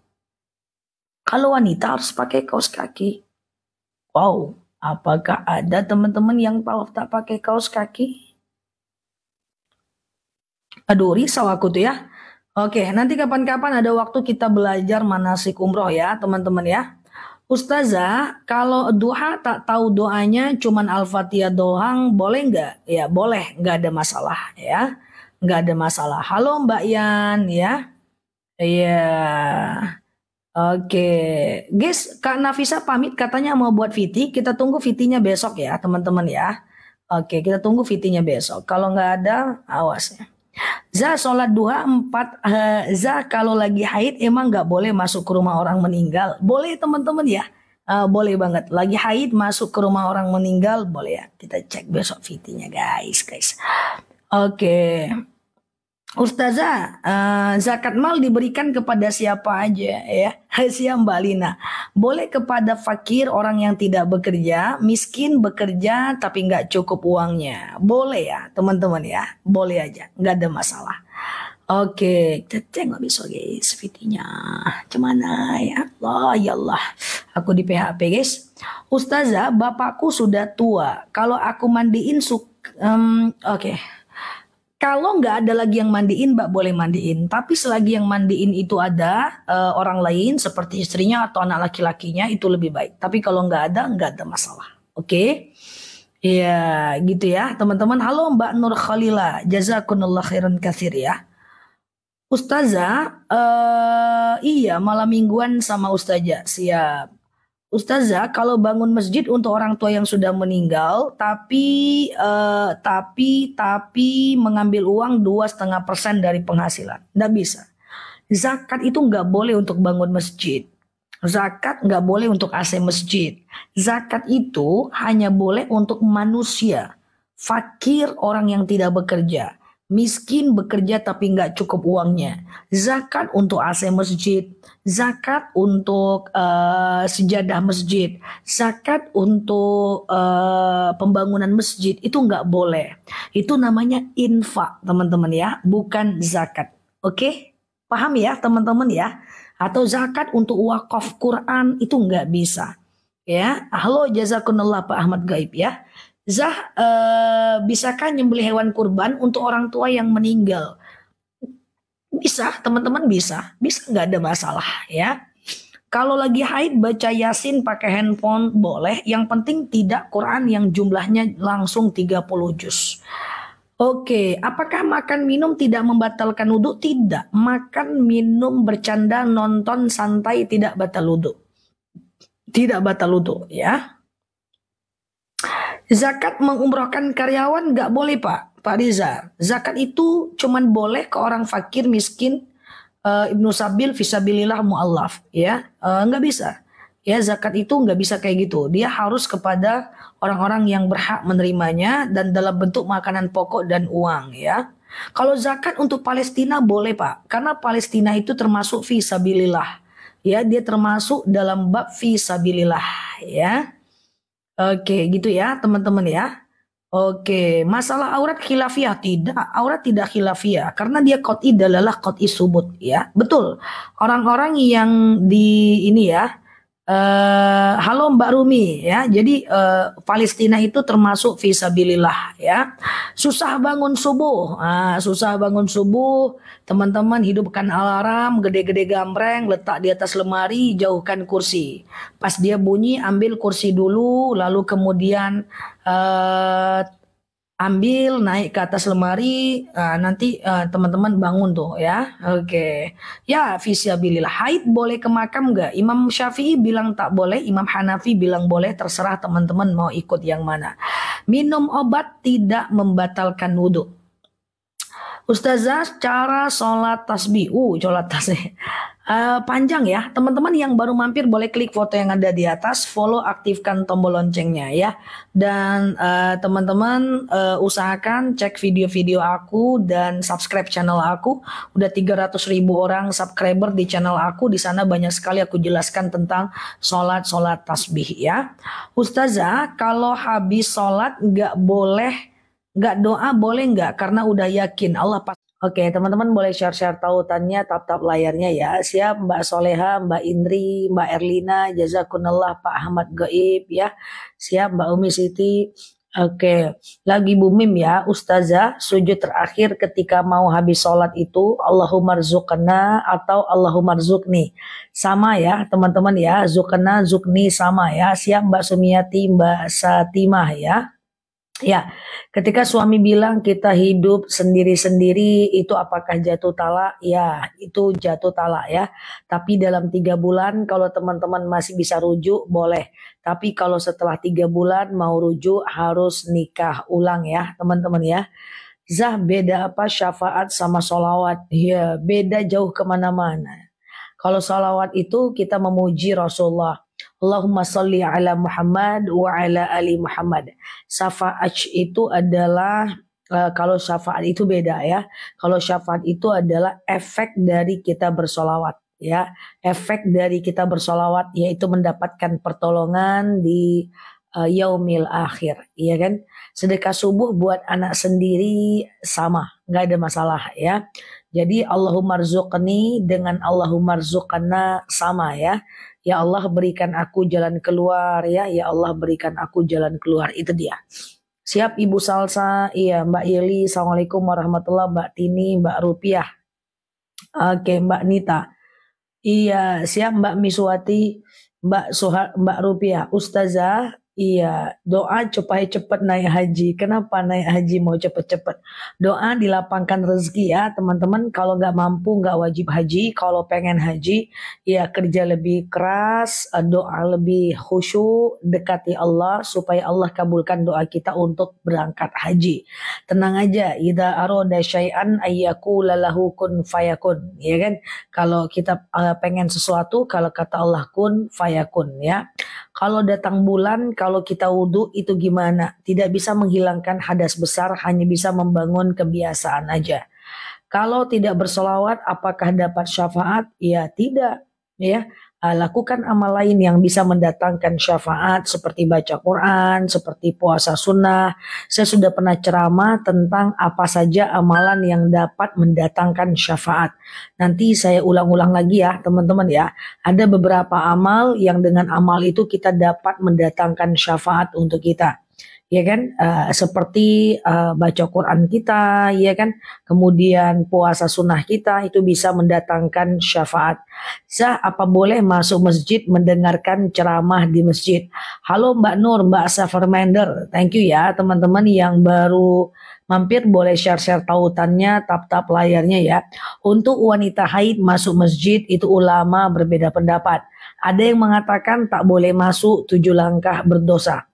Kalau wanita harus pakai kaos kaki. Wow, apakah ada teman-teman yang tak pakai kaos kaki? Aduh, risau aku tuh ya. Oke, nanti kapan-kapan ada waktu kita belajar manasik umroh ya, teman-teman ya. Ustazah, kalau duha tak tahu doanya cuman Al-Fatihah doang boleh nggak? Ya boleh, nggak ada masalah ya. Nggak ada masalah. Halo Mbak Yan ya. Iya. Oke. Guys, Kak Nafisa pamit katanya mau buat VT. Kita tunggu vt besok ya teman-teman ya. Oke, kita tunggu vt besok. Kalau nggak ada, awas ya. Za sholat duha empat uh, Za kalau lagi haid emang nggak boleh masuk ke rumah orang meninggal. Boleh teman-teman ya. Uh, boleh banget. Lagi haid masuk ke rumah orang meninggal boleh ya. Kita cek besok fitinya guys, guys. Oke. Okay. Ustazah, uh, zakat mal diberikan kepada siapa aja ya? Hasia [laughs] Mbak Lina. Boleh kepada fakir orang yang tidak bekerja, miskin bekerja tapi nggak cukup uangnya. Boleh ya teman-teman ya, boleh aja, nggak ada masalah. Oke, kita tengok besok guys fitinya. Cemana ah, ya Allah, ya Allah. Aku di PHP guys. Ustazah, bapakku sudah tua. Kalau aku mandiin suk... Um, Oke. Okay kalau nggak ada lagi yang mandiin, Mbak boleh mandiin. Tapi selagi yang mandiin itu ada e, orang lain seperti istrinya atau anak laki-lakinya itu lebih baik. Tapi kalau nggak ada, nggak ada masalah. Oke? Okay? Iya, gitu ya. Teman-teman, halo Mbak Nur Khalila. Jazakumullah khairan kasir ya. Ustazah, e, iya malam mingguan sama Ustazah. Siap. Ustazah, kalau bangun masjid untuk orang tua yang sudah meninggal, tapi uh, tapi tapi mengambil uang dua setengah persen dari penghasilan, nggak bisa. Zakat itu nggak boleh untuk bangun masjid. Zakat nggak boleh untuk AC masjid. Zakat itu hanya boleh untuk manusia, fakir orang yang tidak bekerja miskin bekerja tapi nggak cukup uangnya. Zakat untuk AC masjid, zakat untuk uh, sejadah masjid, zakat untuk uh, pembangunan masjid itu nggak boleh. Itu namanya infak teman-teman ya, bukan zakat. Oke, okay? paham ya teman-teman ya? Atau zakat untuk wakaf Quran itu nggak bisa. Ya, halo jazakumullah Pak Ahmad Gaib ya. Zah, e, bisakah nyembeli hewan kurban untuk orang tua yang meninggal? Bisa, teman-teman bisa. Bisa nggak ada masalah ya. Kalau lagi haid baca Yasin pakai handphone boleh. Yang penting tidak Quran yang jumlahnya langsung 30 juz. Oke, apakah makan minum tidak membatalkan wudhu? Tidak. Makan, minum, bercanda, nonton, santai tidak batal wudhu. Tidak batal wudhu ya. Zakat mengumrohkan karyawan nggak boleh Pak, Pak Riza. Zakat itu cuman boleh ke orang fakir, miskin, uh, Ibnu Sabil, Fisabilillah, Mu'allaf. Ya, uh, nggak bisa. Ya, zakat itu nggak bisa kayak gitu. Dia harus kepada orang-orang yang berhak menerimanya dan dalam bentuk makanan pokok dan uang ya. Kalau zakat untuk Palestina boleh Pak, karena Palestina itu termasuk Fisabilillah. Ya, dia termasuk dalam bab Fisabilillah ya. Oke, gitu ya, teman-teman ya. Oke, masalah aurat khilafiyah tidak, aurat tidak khilafiyah karena dia qot'i dalalah qot'i subut ya. Betul. Orang-orang yang di ini ya, Eh, halo Mbak Rumi ya. Jadi uh, Palestina itu termasuk visabilillah ya. Susah bangun subuh, Uh, susah bangun subuh. Teman-teman hidupkan alarm, gede-gede gambreng, letak di atas lemari, jauhkan kursi. Pas dia bunyi ambil kursi dulu, lalu kemudian uh, ambil naik ke atas lemari uh, nanti uh, teman-teman bangun tuh ya oke okay. ya visiabilillah haid boleh ke makam nggak Imam Syafi'i bilang tak boleh Imam Hanafi bilang boleh terserah teman-teman mau ikut yang mana minum obat tidak membatalkan wudhu Ustazah cara sholat tasbih uh sholat tasbih uh, panjang ya. Teman-teman yang baru mampir boleh klik foto yang ada di atas, follow, aktifkan tombol loncengnya ya. Dan eh, teman-teman uh, usahakan cek video-video aku dan subscribe channel aku. Udah 300 ribu orang subscriber di channel aku. Di sana banyak sekali aku jelaskan tentang sholat-sholat tasbih ya. Ustazah, kalau habis sholat nggak boleh, nggak doa boleh nggak? Karena udah yakin Allah pasti Oke, teman-teman boleh share-share tautannya, tap-tap layarnya ya. Siap Mbak Soleha, Mbak Indri, Mbak Erlina, Jazakunallah, Pak Ahmad Gaib ya. Siap Mbak Umi Siti. Oke, lagi bumim ya, Ustazah, sujud terakhir ketika mau habis sholat itu Allahumma zukna atau Allahumma zukni. Sama ya teman-teman ya, zukna, zukni sama ya. Siap Mbak Sumiati, Mbak Satimah ya. Ya, ketika suami bilang kita hidup sendiri-sendiri itu apakah jatuh talak? Ya, itu jatuh talak ya. Tapi dalam tiga bulan kalau teman-teman masih bisa rujuk boleh. Tapi kalau setelah tiga bulan mau rujuk harus nikah ulang ya teman-teman ya. Zah beda apa syafaat sama solawat? Ya beda jauh kemana-mana. Kalau solawat itu kita memuji Rasulullah Allahumma salli ala Muhammad wa ala ali Muhammad. Syafaat itu adalah uh, kalau syafaat itu beda ya. Kalau syafaat itu adalah efek dari kita bersolawat ya. Efek dari kita bersolawat yaitu mendapatkan pertolongan di uh, yaumil akhir, ya kan? Sedekah subuh buat anak sendiri sama, nggak ada masalah ya. Jadi Allahumma rzuqni dengan Allahumma sama ya. Ya Allah berikan aku jalan keluar ya. Ya Allah berikan aku jalan keluar. Itu dia. Siap Ibu Salsa, iya Mbak Yeli, Assalamualaikum warahmatullahi Mbak Tini, Mbak Rupiah. Oke Mbak Nita. Iya siap Mbak Miswati, Mbak Soha, Mbak Rupiah. Ustazah, Iya, doa cepat-cepat naik haji. Kenapa naik haji mau cepat-cepat? Doa dilapangkan rezeki ya teman-teman. Kalau nggak mampu nggak wajib haji. Kalau pengen haji ya kerja lebih keras, doa lebih khusyuk, dekati Allah supaya Allah kabulkan doa kita untuk berangkat haji. Tenang aja, ida aroda syai'an ayyaku lalahu kun fayakun. Ya kan? Kalau kita eh, pengen sesuatu, kalau kata Allah kun fayakun ya. Kalau datang bulan, kalau kita wudhu itu gimana? Tidak bisa menghilangkan hadas besar, hanya bisa membangun kebiasaan aja. Kalau tidak bersolawat, apakah dapat syafaat? Ya tidak. Ya, Ah, lakukan amal lain yang bisa mendatangkan syafaat seperti baca Quran, seperti puasa sunnah. Saya sudah pernah ceramah tentang apa saja amalan yang dapat mendatangkan syafaat. Nanti saya ulang-ulang lagi ya teman-teman ya. Ada beberapa amal yang dengan amal itu kita dapat mendatangkan syafaat untuk kita ya kan uh, seperti uh, baca Quran kita ya kan kemudian puasa sunnah kita itu bisa mendatangkan syafaat sah apa boleh masuk masjid mendengarkan ceramah di masjid halo Mbak Nur Mbak Savermander thank you ya teman-teman yang baru mampir boleh share-share tautannya, tap-tap layarnya ya. Untuk wanita haid masuk masjid itu ulama berbeda pendapat. Ada yang mengatakan tak boleh masuk tujuh langkah berdosa.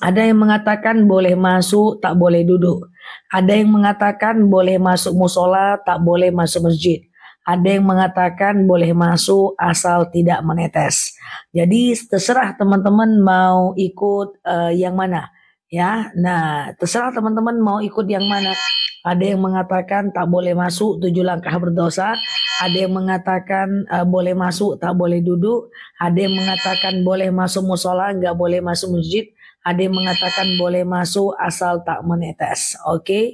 Ada yang mengatakan boleh masuk, tak boleh duduk. Ada yang mengatakan boleh masuk musola, tak boleh masuk masjid. Ada yang mengatakan boleh masuk asal tidak menetes. Jadi terserah teman-teman mau ikut uh, yang mana, ya. Nah, terserah teman-teman mau ikut yang mana. Ada yang mengatakan tak boleh masuk tujuh langkah berdosa. Ada yang mengatakan uh, boleh masuk tak boleh duduk. Ada yang mengatakan boleh masuk musola nggak boleh masuk masjid ada yang mengatakan boleh masuk asal tak menetes. Oke. Okay?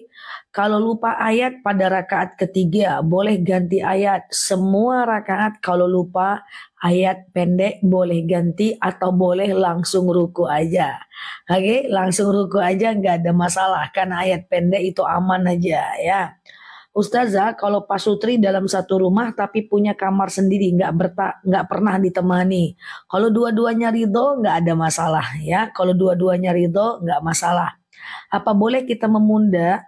Kalau lupa ayat pada rakaat ketiga boleh ganti ayat. Semua rakaat kalau lupa ayat pendek boleh ganti atau boleh langsung ruku aja. Oke, okay? langsung ruku aja nggak ada masalah karena ayat pendek itu aman aja ya. Ustazah, kalau Pak Sutri dalam satu rumah tapi punya kamar sendiri, nggak berta, nggak pernah ditemani. Kalau dua-duanya ridho, nggak ada masalah ya. Kalau dua-duanya ridho, nggak masalah. Apa boleh kita memunda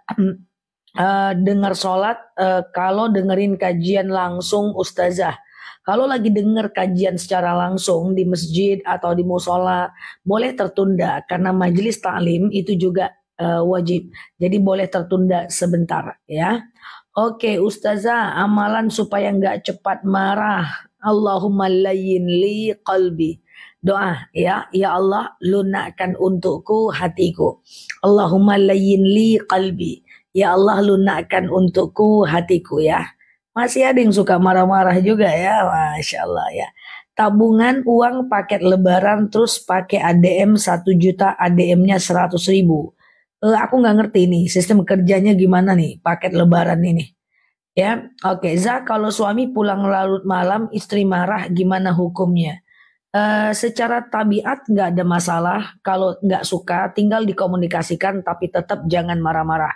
uh, [clears throat] dengar sholat uh, kalau dengerin kajian langsung Ustazah? Kalau lagi dengar kajian secara langsung di masjid atau di musola, boleh tertunda karena majelis taklim itu juga uh, wajib. Jadi boleh tertunda sebentar ya. Oke Ustazah, amalan supaya nggak cepat marah. Allahumma layin li qalbi. Doa ya, ya Allah lunakkan untukku hatiku. Allahumma layin li qalbi. Ya Allah lunakkan untukku hatiku ya. Masih ada yang suka marah-marah juga ya, Masya Allah ya. Tabungan uang paket lebaran terus pakai ADM 1 juta, ADM-nya 100 ribu e, aku nggak ngerti nih sistem kerjanya gimana nih paket lebaran ini. Ya, oke. Okay. Za, kalau suami pulang larut malam, istri marah, gimana hukumnya? E, secara tabiat nggak ada masalah. Kalau nggak suka, tinggal dikomunikasikan, tapi tetap jangan marah-marah.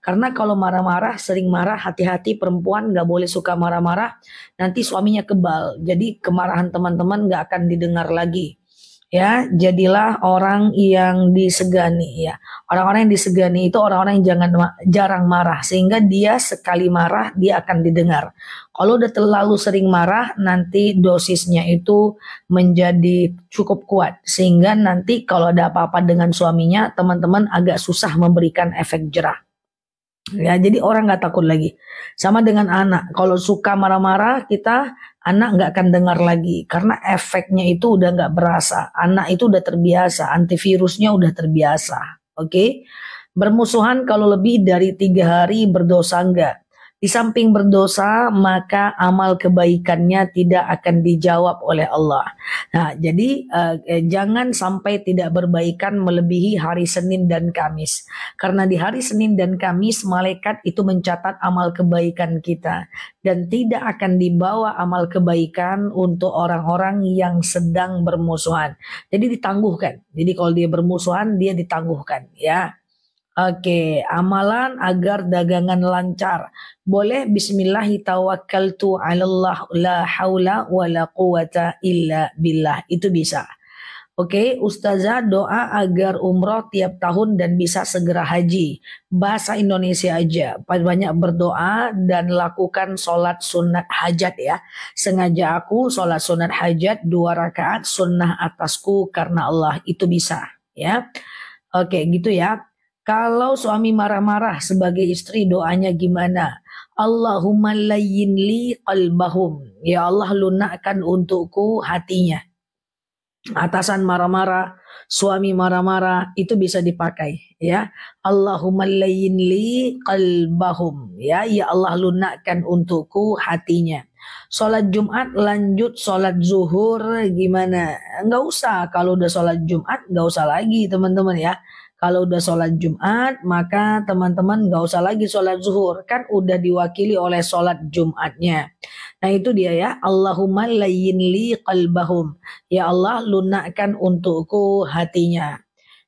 Karena kalau marah-marah, sering marah, hati-hati perempuan nggak boleh suka marah-marah. Nanti suaminya kebal, jadi kemarahan teman-teman nggak akan didengar lagi ya jadilah orang yang disegani ya orang-orang yang disegani itu orang-orang yang jangan jarang marah sehingga dia sekali marah dia akan didengar kalau udah terlalu sering marah nanti dosisnya itu menjadi cukup kuat sehingga nanti kalau ada apa-apa dengan suaminya teman-teman agak susah memberikan efek jerah Ya, jadi orang nggak takut lagi. Sama dengan anak. Kalau suka marah-marah, kita anak nggak akan dengar lagi karena efeknya itu udah nggak berasa. Anak itu udah terbiasa, antivirusnya udah terbiasa. Oke. Okay? Bermusuhan kalau lebih dari tiga hari berdosa enggak. Di samping berdosa, maka amal kebaikannya tidak akan dijawab oleh Allah. Nah, jadi eh, eh, jangan sampai tidak berbaikan melebihi hari Senin dan Kamis. Karena di hari Senin dan Kamis malaikat itu mencatat amal kebaikan kita dan tidak akan dibawa amal kebaikan untuk orang-orang yang sedang bermusuhan. Jadi ditangguhkan. Jadi kalau dia bermusuhan dia ditangguhkan ya. Oke, amalan agar dagangan lancar. Boleh bismillah 'alallah la wala quwata illa billah. Itu bisa. Oke, okay, ustazah doa agar umroh tiap tahun dan bisa segera haji. Bahasa Indonesia aja, banyak berdoa dan lakukan sholat sunat hajat ya. Sengaja aku sholat sunat hajat dua rakaat sunnah atasku karena Allah itu bisa ya. Oke, gitu ya. Kalau suami marah-marah sebagai istri doanya gimana? Allahumma layyin li qalbahum. Ya Allah lunakkan untukku hatinya. Atasan marah-marah, suami marah-marah itu bisa dipakai ya. Allahumma layyin li qalbahum ya ya Allah lunakkan untukku hatinya. Sholat Jumat lanjut sholat zuhur gimana? Enggak usah kalau udah sholat Jumat enggak usah lagi teman-teman ya. Kalau udah sholat Jumat, maka teman-teman gak usah lagi sholat zuhur. Kan udah diwakili oleh sholat Jumatnya. Nah itu dia ya. Allahumma layin li qalbahum. Ya Allah lunakkan untukku hatinya.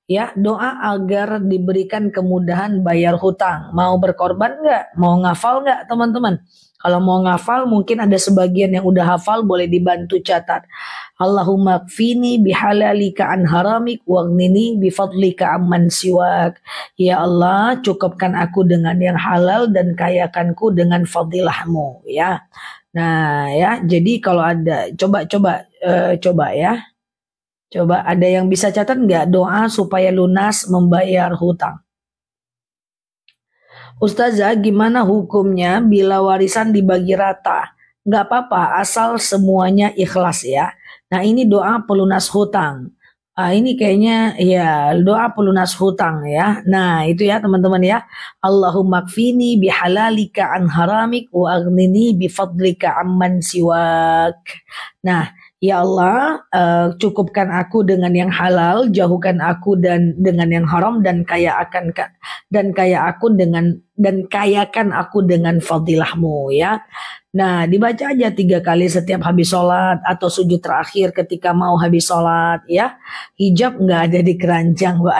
Ya doa agar diberikan kemudahan bayar hutang. Mau berkorban gak? Mau ngafal gak teman-teman? Kalau mau ngafal mungkin ada sebagian yang udah hafal boleh dibantu catat. Allahumma kfini bihalalika an haramik wagnini bifadlika amman siwak. Ya Allah, cukupkan aku dengan yang halal dan kayakanku dengan fadilahmu ya. Nah ya, jadi kalau ada coba-coba uh, eh, coba ya. Coba ada yang bisa catat nggak doa supaya lunas membayar hutang. Ustazah, gimana hukumnya bila warisan dibagi rata? Enggak apa-apa, asal semuanya ikhlas ya. Nah ini doa pelunas hutang. Ah, ini kayaknya ya doa pelunas hutang ya. Nah itu ya teman-teman ya. Allahumma kfini bihalalika an haramik wa agnini bifadlika amman siwak. Nah Ya Allah, uh, cukupkan aku dengan yang halal, jauhkan aku dan dengan yang haram dan kaya akan dan kaya aku dengan dan kayakan aku dengan fadilahmu ya. Nah dibaca aja tiga kali setiap habis sholat atau sujud terakhir ketika mau habis sholat ya. Hijab nggak ada di keranjang mbak. [laughs]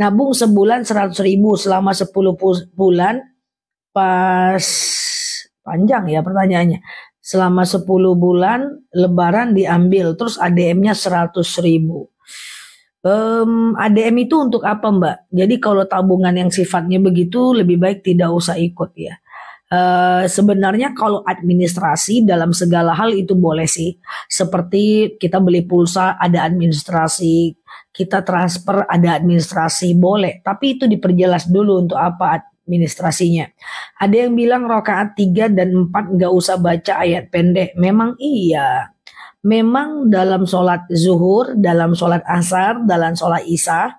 Nabung sebulan seratus ribu selama sepuluh bulan pas panjang ya pertanyaannya selama 10 bulan lebaran diambil terus ADM-nya 100 ribu. Um, ADM itu untuk apa mbak? Jadi kalau tabungan yang sifatnya begitu lebih baik tidak usah ikut ya. Uh, sebenarnya kalau administrasi dalam segala hal itu boleh sih. Seperti kita beli pulsa ada administrasi, kita transfer ada administrasi boleh. Tapi itu diperjelas dulu untuk apa administrasinya. Ada yang bilang rokaat 3 dan 4 nggak usah baca ayat pendek. Memang iya. Memang dalam sholat zuhur, dalam sholat asar, dalam sholat isya,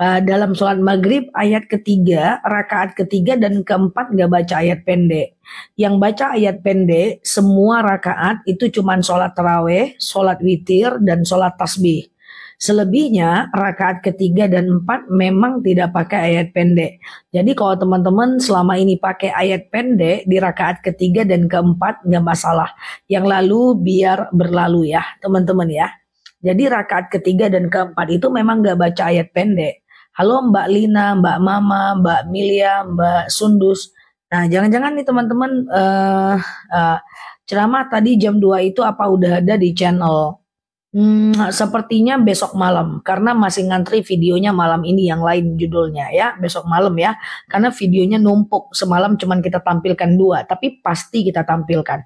eh, dalam sholat maghrib ayat ketiga, rakaat ketiga dan keempat nggak baca ayat pendek. Yang baca ayat pendek semua rakaat itu cuman sholat teraweh, sholat witir dan sholat tasbih. Selebihnya rakaat ketiga dan empat memang tidak pakai ayat pendek. Jadi kalau teman-teman selama ini pakai ayat pendek di rakaat ketiga dan keempat nggak masalah. Yang lalu biar berlalu ya teman-teman ya. Jadi rakaat ketiga dan keempat itu memang nggak baca ayat pendek. Halo Mbak Lina, Mbak Mama, Mbak Milia, Mbak Sundus. Nah jangan-jangan nih teman-teman uh, uh, ceramah tadi jam 2 itu apa udah ada di channel Hmm, sepertinya besok malam karena masih ngantri videonya malam ini yang lain judulnya ya besok malam ya karena videonya numpuk semalam cuman kita tampilkan dua tapi pasti kita tampilkan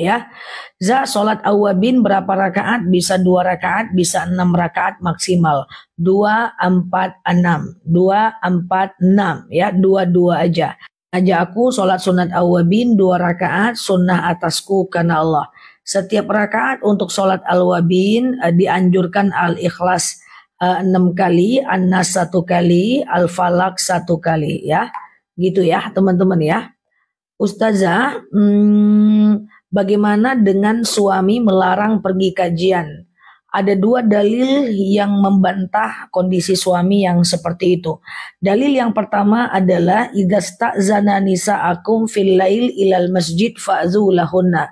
ya za sholat awabin berapa rakaat bisa dua rakaat bisa enam rakaat maksimal dua empat enam dua empat enam ya dua dua aja aja aku sholat sunat awabin dua rakaat sunnah atasku karena Allah setiap rakaat untuk sholat al-wabin uh, dianjurkan al-ikhlas eh, enam kali, an-nas satu kali, al-falak satu kali ya. Gitu ya teman-teman ya. Ustazah, hmm, bagaimana dengan suami melarang pergi kajian? ada dua dalil yang membantah kondisi suami yang seperti itu. Dalil yang pertama adalah idasta zananisa akum fil lail ilal masjid fazulahuna.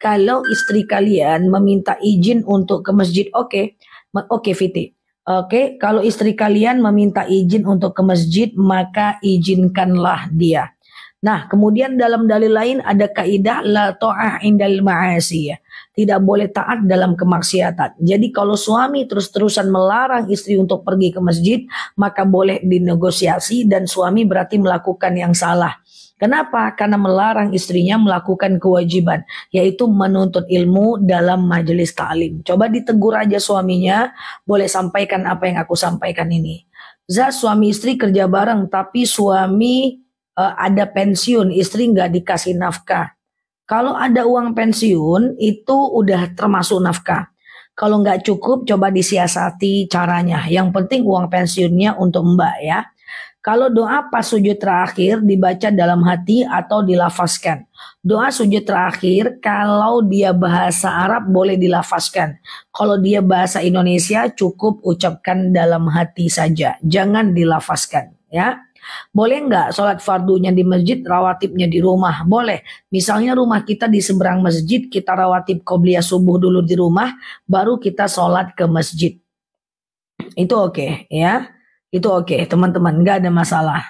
Kalau istri kalian meminta izin untuk ke masjid, oke. Okay. Oke okay, Fiti. Oke, okay, kalau istri kalian meminta izin untuk ke masjid, maka izinkanlah dia. Nah, kemudian dalam dalil lain ada kaidah la toah indal ma'asi ya tidak boleh taat dalam kemaksiatan. Jadi kalau suami terus-terusan melarang istri untuk pergi ke masjid, maka boleh dinegosiasi dan suami berarti melakukan yang salah. Kenapa? Karena melarang istrinya melakukan kewajiban, yaitu menuntut ilmu dalam majelis ta'lim. Coba ditegur aja suaminya, boleh sampaikan apa yang aku sampaikan ini. Za suami istri kerja bareng, tapi suami eh, ada pensiun, istri nggak dikasih nafkah kalau ada uang pensiun itu udah termasuk nafkah. Kalau nggak cukup coba disiasati caranya. Yang penting uang pensiunnya untuk Mbak ya. Kalau doa pas sujud terakhir dibaca dalam hati atau dilafaskan. Doa sujud terakhir kalau dia bahasa Arab boleh dilafaskan. Kalau dia bahasa Indonesia cukup ucapkan dalam hati saja. Jangan dilafaskan ya. Boleh nggak sholat fardunya di masjid, rawatibnya di rumah? Boleh. Misalnya rumah kita di seberang masjid, kita rawatib qobliyah subuh dulu di rumah, baru kita sholat ke masjid. Itu oke okay, ya. Itu oke okay, teman-teman, nggak ada masalah.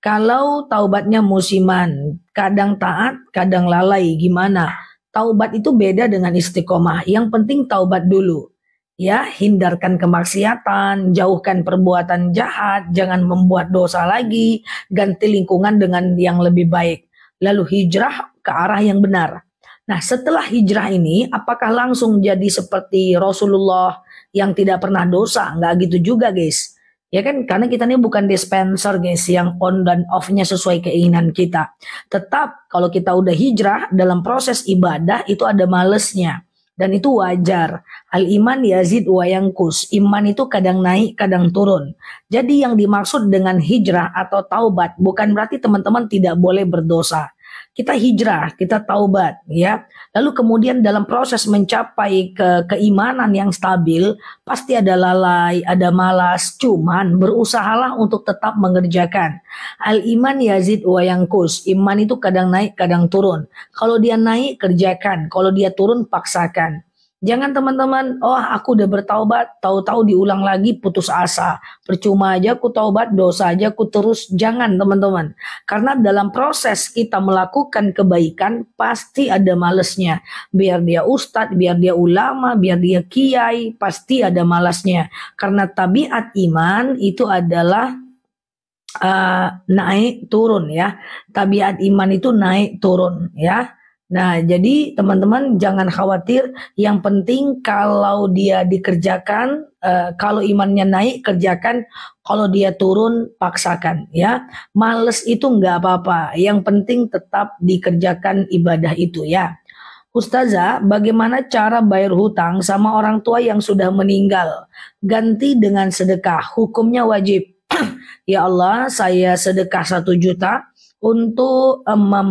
Kalau taubatnya musiman, kadang taat, kadang lalai, gimana? Taubat itu beda dengan istiqomah. Yang penting taubat dulu ya hindarkan kemaksiatan, jauhkan perbuatan jahat, jangan membuat dosa lagi, ganti lingkungan dengan yang lebih baik. Lalu hijrah ke arah yang benar. Nah, setelah hijrah ini, apakah langsung jadi seperti Rasulullah yang tidak pernah dosa? Enggak gitu juga, guys. Ya kan, karena kita ini bukan dispenser, guys, yang on dan offnya sesuai keinginan kita. Tetap, kalau kita udah hijrah, dalam proses ibadah itu ada malesnya dan itu wajar. Al iman yazid Wayangkus Iman itu kadang naik, kadang turun. Jadi yang dimaksud dengan hijrah atau taubat bukan berarti teman-teman tidak boleh berdosa kita hijrah, kita taubat, ya. Lalu kemudian dalam proses mencapai ke keimanan yang stabil, pasti ada lalai, ada malas, cuman berusahalah untuk tetap mengerjakan. Al iman yazid wa Iman itu kadang naik, kadang turun. Kalau dia naik kerjakan, kalau dia turun paksakan. Jangan teman-teman, oh aku udah bertaubat, tahu-tahu diulang lagi putus asa. Percuma aja aku taubat, dosa aja aku terus. Jangan teman-teman. Karena dalam proses kita melakukan kebaikan, pasti ada malesnya. Biar dia ustadz, biar dia ulama, biar dia kiai, pasti ada malesnya. Karena tabiat iman itu adalah uh, naik turun ya. Tabiat iman itu naik turun ya Nah, jadi teman-teman jangan khawatir. Yang penting kalau dia dikerjakan, uh, kalau imannya naik kerjakan, kalau dia turun paksakan ya. Males itu nggak apa-apa. Yang penting tetap dikerjakan ibadah itu ya. Ustazah, bagaimana cara bayar hutang sama orang tua yang sudah meninggal? Ganti dengan sedekah, hukumnya wajib. [clears throat] ya Allah, saya sedekah satu juta, untuk eh, mem,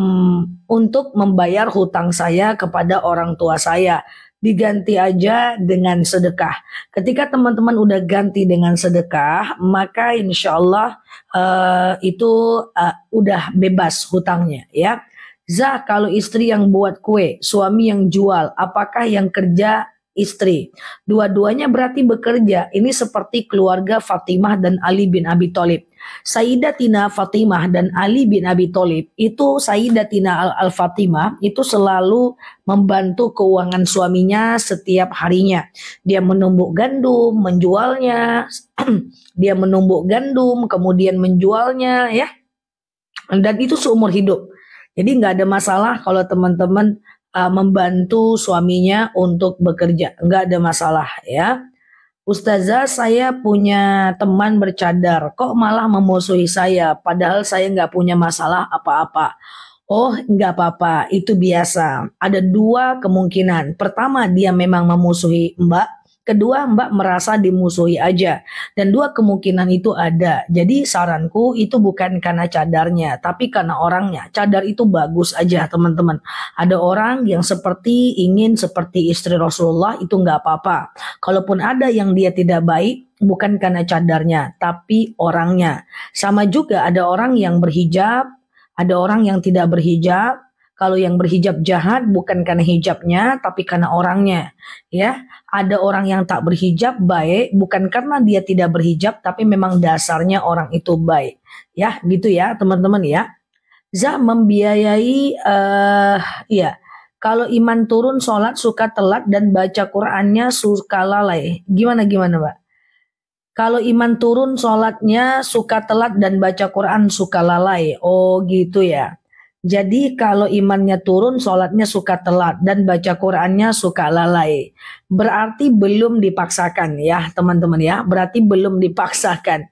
untuk membayar hutang saya kepada orang tua saya. Diganti aja dengan sedekah. Ketika teman-teman udah ganti dengan sedekah, maka insya Allah uh, itu uh, udah bebas hutangnya ya. Zah kalau istri yang buat kue, suami yang jual, apakah yang kerja istri. Dua-duanya berarti bekerja. Ini seperti keluarga Fatimah dan Ali bin Abi Thalib. Sayyidatina Fatimah dan Ali bin Abi Thalib itu Sayyidatina Al-Fatimah itu selalu membantu keuangan suaminya setiap harinya. Dia menumbuk gandum, menjualnya, [clears throat] dia menumbuk gandum, kemudian menjualnya ya. Dan itu seumur hidup. Jadi nggak ada masalah kalau teman-teman uh, membantu suaminya untuk bekerja, Enggak ada masalah ya. Ustazah saya punya teman bercadar, kok malah memusuhi saya, padahal saya enggak punya masalah apa-apa. Oh enggak apa-apa, itu biasa. Ada dua kemungkinan. Pertama dia memang memusuhi mbak, Kedua, Mbak merasa dimusuhi aja. Dan dua kemungkinan itu ada. Jadi saranku itu bukan karena cadarnya, tapi karena orangnya. Cadar itu bagus aja, teman-teman. Ada orang yang seperti ingin seperti istri Rasulullah itu nggak apa-apa. Kalaupun ada yang dia tidak baik, bukan karena cadarnya, tapi orangnya. Sama juga ada orang yang berhijab, ada orang yang tidak berhijab, kalau yang berhijab jahat bukan karena hijabnya tapi karena orangnya ya ada orang yang tak berhijab baik bukan karena dia tidak berhijab tapi memang dasarnya orang itu baik ya gitu ya teman-teman ya za membiayai uh, ya kalau iman turun sholat suka telat dan baca Qurannya suka lalai gimana gimana pak kalau iman turun sholatnya suka telat dan baca Quran suka lalai oh gitu ya jadi kalau imannya turun, sholatnya suka telat dan baca Qurannya suka lalai. Berarti belum dipaksakan ya teman-teman ya. Berarti belum dipaksakan.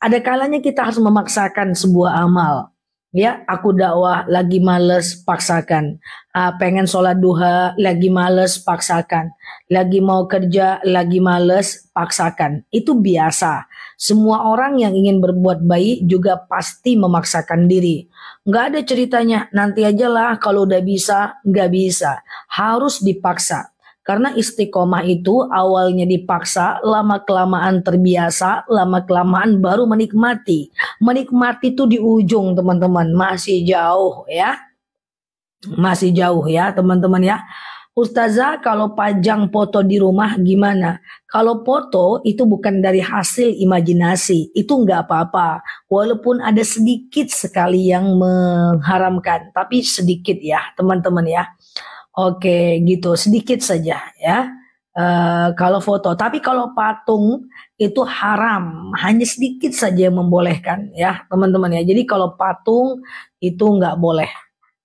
Ada kalanya kita harus memaksakan sebuah amal. Ya, aku dakwah lagi males paksakan. Uh, pengen sholat duha lagi males paksakan. Lagi mau kerja lagi males paksakan. Itu biasa. Semua orang yang ingin berbuat baik juga pasti memaksakan diri Nggak ada ceritanya, nanti aja lah kalau udah bisa, nggak bisa. Harus dipaksa. Karena istiqomah itu awalnya dipaksa, lama-kelamaan terbiasa, lama-kelamaan baru menikmati. Menikmati itu di ujung teman-teman, masih jauh ya. Masih jauh ya teman-teman ya. Ustazah kalau pajang foto di rumah gimana? Kalau foto itu bukan dari hasil imajinasi, itu nggak apa-apa. Walaupun ada sedikit sekali yang mengharamkan, tapi sedikit ya teman-teman ya. Oke gitu, sedikit saja ya. E, kalau foto, tapi kalau patung itu haram, hanya sedikit saja yang membolehkan ya teman-teman ya. Jadi kalau patung itu nggak boleh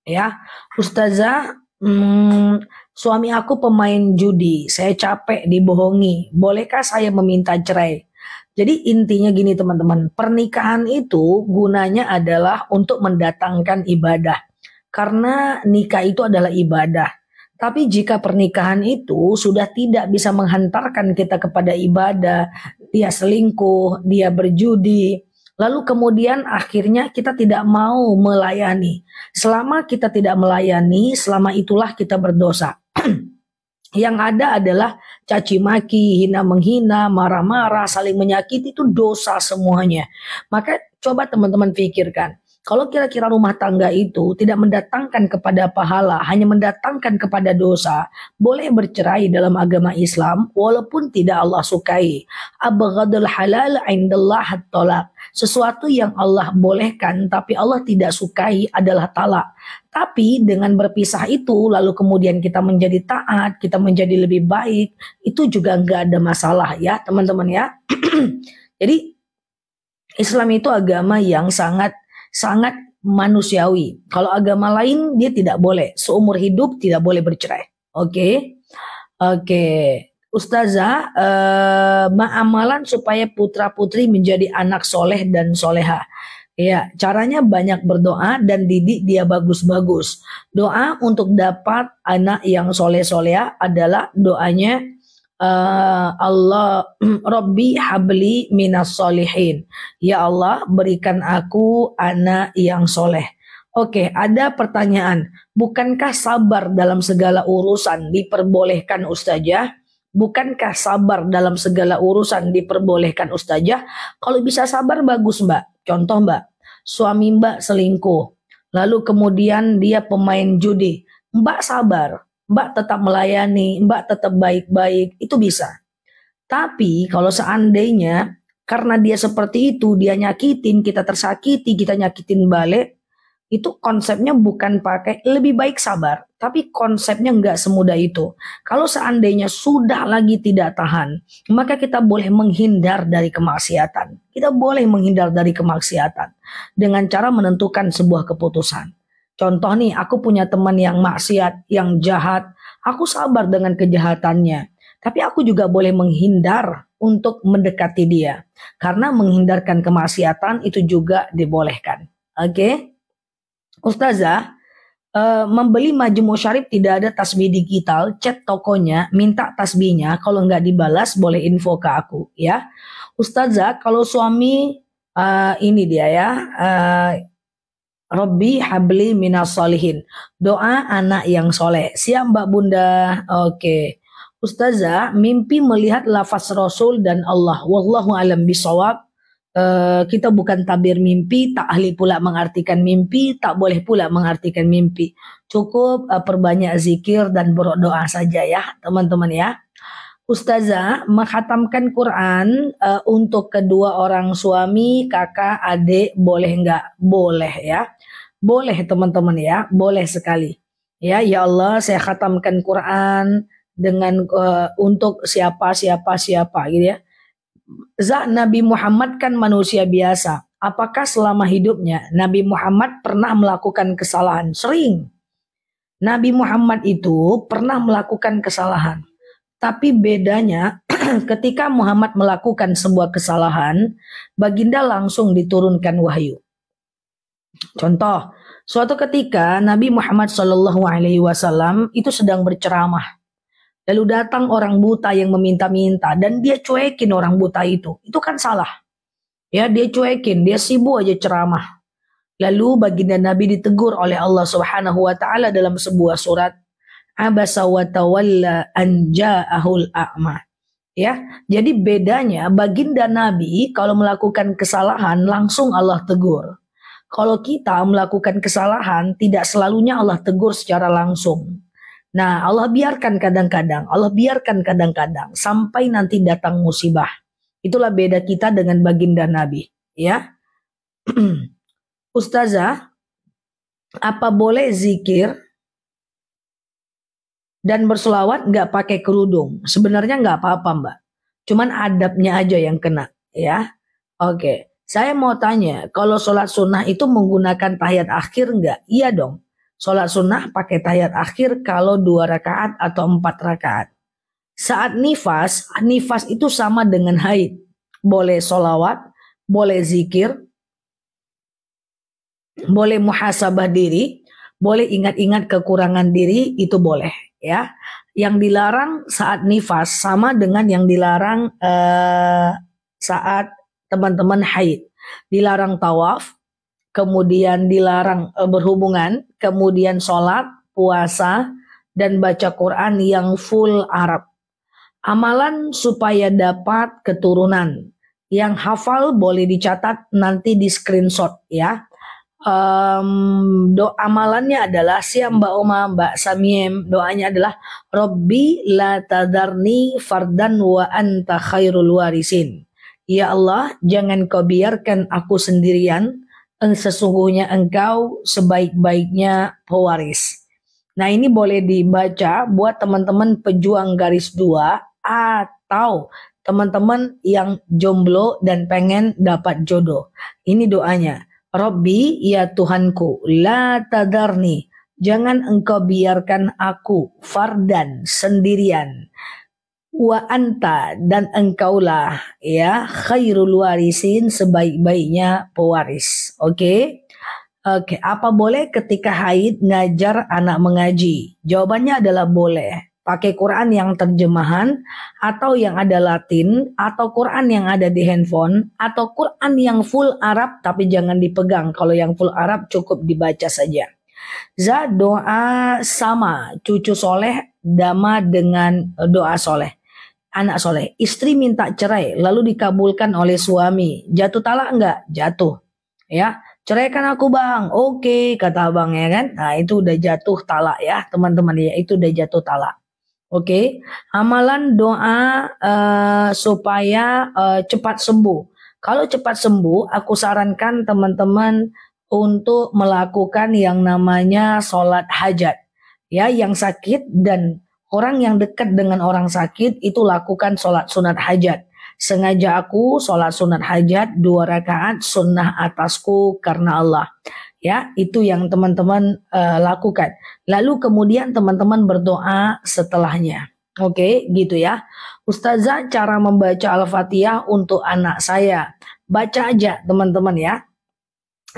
ya. Ustazah, hmm, Suami aku pemain judi, saya capek dibohongi. Bolehkah saya meminta cerai? Jadi intinya gini teman-teman, pernikahan itu gunanya adalah untuk mendatangkan ibadah. Karena nikah itu adalah ibadah. Tapi jika pernikahan itu sudah tidak bisa menghantarkan kita kepada ibadah, dia selingkuh, dia berjudi, lalu kemudian akhirnya kita tidak mau melayani. Selama kita tidak melayani, selama itulah kita berdosa. [clears throat] yang ada adalah caci maki, hina menghina, marah-marah, saling menyakiti itu dosa semuanya. Maka coba teman-teman pikirkan, kalau kira-kira rumah tangga itu tidak mendatangkan kepada pahala, hanya mendatangkan kepada dosa, boleh bercerai dalam agama Islam walaupun tidak Allah sukai. Abghadul halal indallah talak. Sesuatu yang Allah bolehkan tapi Allah tidak sukai adalah talak. Tapi dengan berpisah itu, lalu kemudian kita menjadi taat, kita menjadi lebih baik, itu juga enggak ada masalah ya teman-teman ya. [clears throat] Jadi Islam itu agama yang sangat sangat manusiawi. Kalau agama lain dia tidak boleh seumur hidup tidak boleh bercerai. Oke. Okay? Oke. Okay. Ustazah, eh, ma'amalan supaya putra-putri menjadi anak soleh dan soleha. Ya, caranya banyak berdoa dan didik dia bagus-bagus. Doa untuk dapat anak yang soleh-soleha adalah doanya Eh, Allah Robbi [clears throat] habli minas solihin. Ya Allah berikan aku anak yang soleh. Oke, ada pertanyaan. Bukankah sabar dalam segala urusan diperbolehkan ustazah? Bukankah sabar dalam segala urusan diperbolehkan ustazah? Kalau bisa sabar bagus mbak. Contoh mbak, suami mbak selingkuh. Lalu kemudian dia pemain judi. Mbak sabar, Mbak tetap melayani, Mbak tetap baik-baik, itu bisa. Tapi kalau seandainya karena dia seperti itu, dia nyakitin, kita tersakiti, kita nyakitin balik, itu konsepnya bukan pakai lebih baik sabar, tapi konsepnya nggak semudah itu. Kalau seandainya sudah lagi tidak tahan, maka kita boleh menghindar dari kemaksiatan. Kita boleh menghindar dari kemaksiatan dengan cara menentukan sebuah keputusan. Contoh nih, aku punya teman yang maksiat, yang jahat. Aku sabar dengan kejahatannya. Tapi aku juga boleh menghindar untuk mendekati dia. Karena menghindarkan kemaksiatan itu juga dibolehkan. Oke? Okay? Ustazah, uh, membeli maju syarif tidak ada tasbih digital, chat tokonya, minta tasbihnya, kalau nggak dibalas boleh info ke aku ya. Ustazah, kalau suami uh, ini dia ya, uh, Robbi habli minas solihin. Doa anak yang soleh. Siap Mbak Bunda. Oke. Okay. Ustazah, mimpi melihat lafaz Rasul dan Allah. Wallahu alam bisawab. Uh, kita bukan tabir mimpi, tak ahli pula mengartikan mimpi, tak boleh pula mengartikan mimpi. Cukup uh, perbanyak zikir dan berdoa saja ya, teman-teman ya. Ustazah menghatamkan Quran uh, untuk kedua orang suami, kakak, adik boleh enggak? Boleh ya. Boleh teman-teman ya, boleh sekali. Ya, ya Allah, saya khatamkan Quran dengan uh, untuk siapa siapa siapa gitu ya. Zat Nabi Muhammad kan manusia biasa. Apakah selama hidupnya Nabi Muhammad pernah melakukan kesalahan? Sering. Nabi Muhammad itu pernah melakukan kesalahan. Tapi bedanya [clears throat] ketika Muhammad melakukan sebuah kesalahan, baginda langsung diturunkan wahyu. Contoh, suatu ketika Nabi Muhammad Shallallahu Alaihi Wasallam itu sedang berceramah. Lalu datang orang buta yang meminta-minta dan dia cuekin orang buta itu. Itu kan salah. Ya, dia cuekin, dia sibuk aja ceramah. Lalu baginda Nabi ditegur oleh Allah Subhanahu wa taala dalam sebuah surat Abasa wa tawalla an ja'ahul a'ma. Ya, jadi bedanya baginda Nabi kalau melakukan kesalahan langsung Allah tegur kalau kita melakukan kesalahan, tidak selalunya Allah tegur secara langsung. Nah, Allah biarkan kadang-kadang, Allah biarkan kadang-kadang sampai nanti datang musibah. Itulah beda kita dengan baginda Nabi, ya. [clears throat] Ustazah, apa boleh zikir dan berselawat nggak pakai kerudung? Sebenarnya nggak apa-apa, Mbak. Cuman adabnya aja yang kena, ya. Oke. Okay. Saya mau tanya, kalau sholat sunnah itu menggunakan tahiyat akhir enggak? Iya dong. Sholat sunnah pakai tahiyat akhir kalau dua rakaat atau empat rakaat. Saat nifas, nifas itu sama dengan haid. Boleh sholawat, boleh zikir, boleh muhasabah diri, boleh ingat-ingat kekurangan diri, itu boleh ya. Yang dilarang saat nifas sama dengan yang dilarang eh, saat teman-teman haid. Dilarang tawaf, kemudian dilarang e, berhubungan, kemudian sholat, puasa, dan baca Quran yang full Arab. Amalan supaya dapat keturunan. Yang hafal boleh dicatat nanti di screenshot ya. Um, do amalannya adalah siam Mbak Oma, Mbak Samiem. Doanya adalah Robbi la tadarni fardan wa anta khairul warisin. Ya Allah, jangan kau biarkan aku sendirian, sesungguhnya engkau sebaik-baiknya pewaris. Nah ini boleh dibaca buat teman-teman pejuang garis dua atau teman-teman yang jomblo dan pengen dapat jodoh. Ini doanya. Robbi ya Tuhanku, la tadarni, jangan engkau biarkan aku fardan sendirian wa anta dan engkaulah ya khairul warisin sebaik-baiknya pewaris. Oke. Okay? Oke, okay. apa boleh ketika haid ngajar anak mengaji? Jawabannya adalah boleh. Pakai Quran yang terjemahan atau yang ada Latin atau Quran yang ada di handphone atau Quran yang full Arab tapi jangan dipegang. Kalau yang full Arab cukup dibaca saja. Za doa sama cucu soleh dama dengan doa soleh anak soleh. Istri minta cerai, lalu dikabulkan oleh suami. Jatuh talak enggak? Jatuh. Ya, Cerai kan aku bang. Oke, kata abang ya kan. Nah itu udah jatuh talak ya teman-teman ya. Itu udah jatuh talak. Oke, amalan doa uh, supaya uh, cepat sembuh. Kalau cepat sembuh, aku sarankan teman-teman untuk melakukan yang namanya sholat hajat. Ya, yang sakit dan Orang yang dekat dengan orang sakit itu lakukan sholat sunat hajat. Sengaja aku sholat sunat hajat dua rakaat sunnah atasku karena Allah. Ya, itu yang teman-teman uh, lakukan. Lalu kemudian teman-teman berdoa setelahnya. Oke, okay, gitu ya. Ustazah cara membaca Al-Fatihah untuk anak saya. Baca aja teman-teman ya.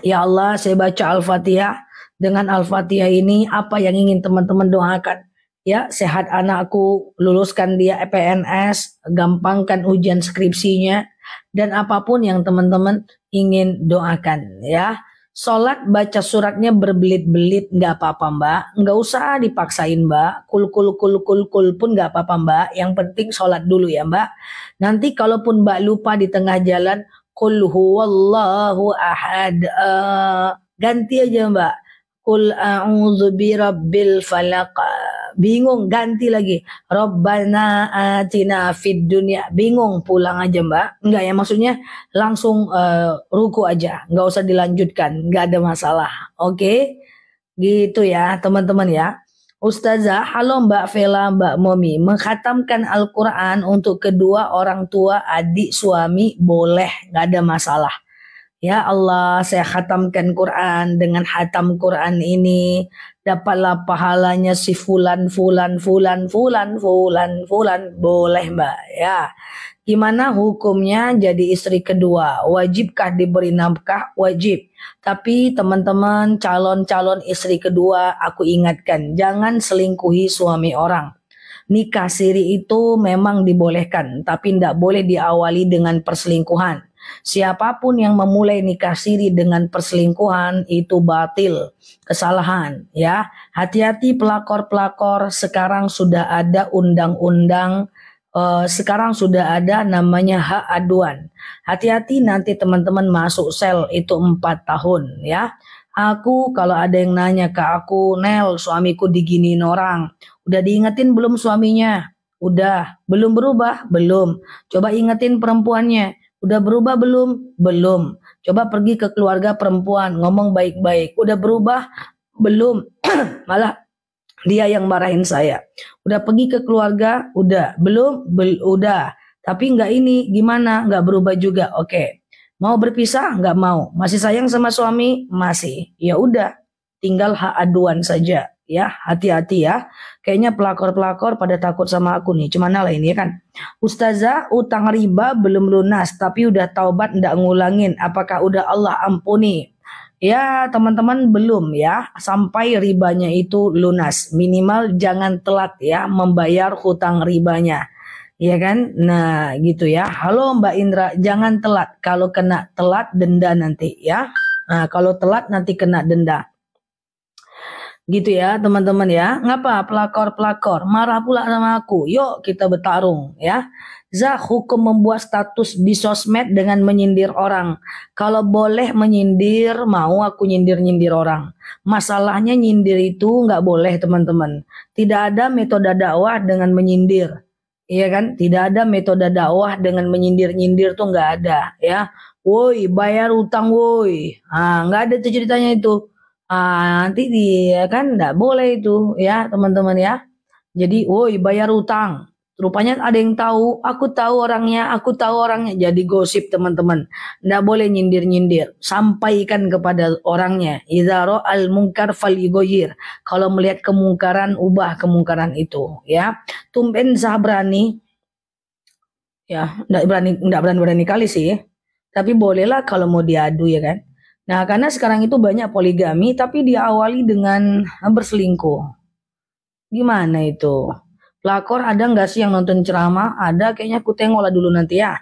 Ya Allah, saya baca Al-Fatihah. Dengan Al-Fatihah ini apa yang ingin teman-teman doakan? ya sehat anakku, luluskan dia e PNS, gampangkan ujian skripsinya dan apapun yang teman-teman ingin doakan ya. Sholat baca suratnya berbelit-belit nggak apa-apa mbak, nggak usah dipaksain mbak. Kul kul kul kul kul pun nggak apa-apa mbak. Yang penting sholat dulu ya mbak. Nanti kalaupun mbak lupa di tengah jalan, kul huwallahu ahad. Uh, ganti aja mbak Kul a'udzu birabbil falaq. Bingung ganti lagi. Rabbana atina fid dunya. Bingung pulang aja, Mbak. Enggak ya, maksudnya langsung uh, ruku aja. Enggak usah dilanjutkan, enggak ada masalah. Oke? Okay? Gitu ya, teman-teman ya. Ustazah, halo Mbak Vela, Mbak Momi. Menghatamkan Al-Quran untuk kedua orang tua, adik, suami, boleh. Nggak ada masalah. Ya Allah, saya khatamkan Quran dengan hatam Quran ini dapatlah pahalanya si fulan fulan fulan fulan fulan fulan boleh Mbak ya. Gimana hukumnya jadi istri kedua? Wajibkah diberi nafkah? Wajib. Tapi teman-teman calon-calon istri kedua aku ingatkan jangan selingkuhi suami orang nikah siri itu memang dibolehkan, tapi tidak boleh diawali dengan perselingkuhan. Siapapun yang memulai nikah siri dengan perselingkuhan itu batil, kesalahan ya. Hati-hati pelakor-pelakor sekarang sudah ada undang-undang Uh, sekarang sudah ada namanya hak aduan. Hati-hati nanti teman-teman masuk sel itu 4 tahun ya. Aku kalau ada yang nanya ke aku, Nel suamiku diginiin orang. Udah diingetin belum suaminya? Udah. Belum berubah? Belum. Coba ingetin perempuannya. Udah berubah belum? Belum. Coba pergi ke keluarga perempuan, ngomong baik-baik. Udah berubah? Belum. [clears throat] Malah dia yang marahin saya. Udah pergi ke keluarga? Udah. Belum? Bel udah. Tapi nggak ini, gimana? Nggak berubah juga. Oke. Mau berpisah? Nggak mau. Masih sayang sama suami? Masih. Ya udah. Tinggal hak aduan saja ya hati-hati ya kayaknya pelakor-pelakor pada takut sama aku nih cuman lah ini ya kan ustazah utang riba belum lunas tapi udah taubat ndak ngulangin apakah udah Allah ampuni ya teman-teman belum ya sampai ribanya itu lunas minimal jangan telat ya membayar hutang ribanya ya kan nah gitu ya halo Mbak Indra jangan telat kalau kena telat denda nanti ya nah kalau telat nanti kena denda gitu ya teman-teman ya ngapa pelakor-pelakor marah pula sama aku yuk kita bertarung ya Zah hukum membuat status di sosmed dengan menyindir orang kalau boleh menyindir mau aku nyindir-nyindir orang masalahnya nyindir itu nggak boleh teman-teman tidak ada metode dakwah dengan menyindir Iya kan, tidak ada metode dakwah dengan menyindir-nyindir tuh nggak ada, ya. Woi, bayar utang, woi. Ah, nggak ada tuh ceritanya itu Uh, nanti dia ya kan nggak boleh itu ya teman-teman ya. Jadi, woi bayar utang. Rupanya ada yang tahu, aku tahu orangnya, aku tahu orangnya. Jadi gosip teman-teman. Nggak boleh nyindir-nyindir. Sampaikan kepada orangnya. Izaro al mungkar fal yugoyir. Kalau melihat kemungkaran, ubah kemungkaran itu. Ya, tumpen sah berani. Ya, nggak berani, nggak berani berani kali sih. Tapi bolehlah kalau mau diadu ya kan Nah, karena sekarang itu banyak poligami, tapi diawali dengan eh, berselingkuh. Gimana itu? Pelakor ada nggak sih yang nonton ceramah? Ada, kayaknya aku tengoklah dulu nanti ya.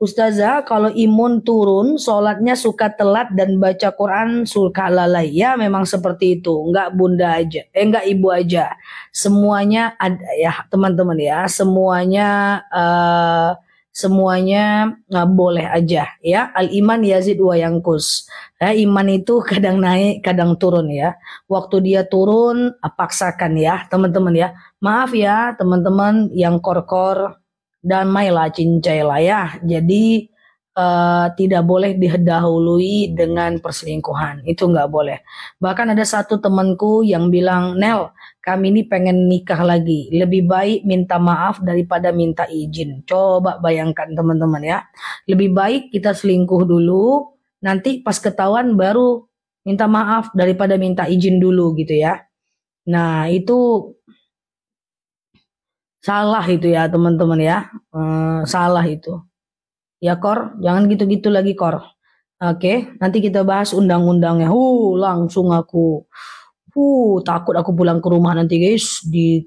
Ustazah, kalau imun turun, sholatnya suka telat dan baca Quran suka lalai. Ya, memang seperti itu. Enggak bunda aja, eh nggak ibu aja. Semuanya ada ya, teman-teman ya. Semuanya uh, semuanya nggak e, boleh aja ya al iman yazid wa yangkus ya, iman itu [laughs] kadang naik kadang turun ya waktu dia turun e, paksakan ya teman-teman ya maaf ya teman-teman yang kor-kor dan mailah cincai lah ya jadi Eh, tidak boleh didahului dengan perselingkuhan. Itu nggak boleh. Bahkan ada satu temanku yang bilang, Nel, kami ini pengen nikah lagi. Lebih baik minta maaf daripada minta izin. Coba bayangkan teman-teman ya. Lebih baik kita selingkuh dulu, nanti pas ketahuan baru minta maaf daripada minta izin dulu gitu ya. Nah itu salah itu ya teman-teman ya, eh, salah itu. Ya Kor, jangan gitu-gitu lagi Kor. Oke, nanti kita bahas undang-undangnya. Hu, langsung aku. Hu, takut aku pulang ke rumah nanti guys di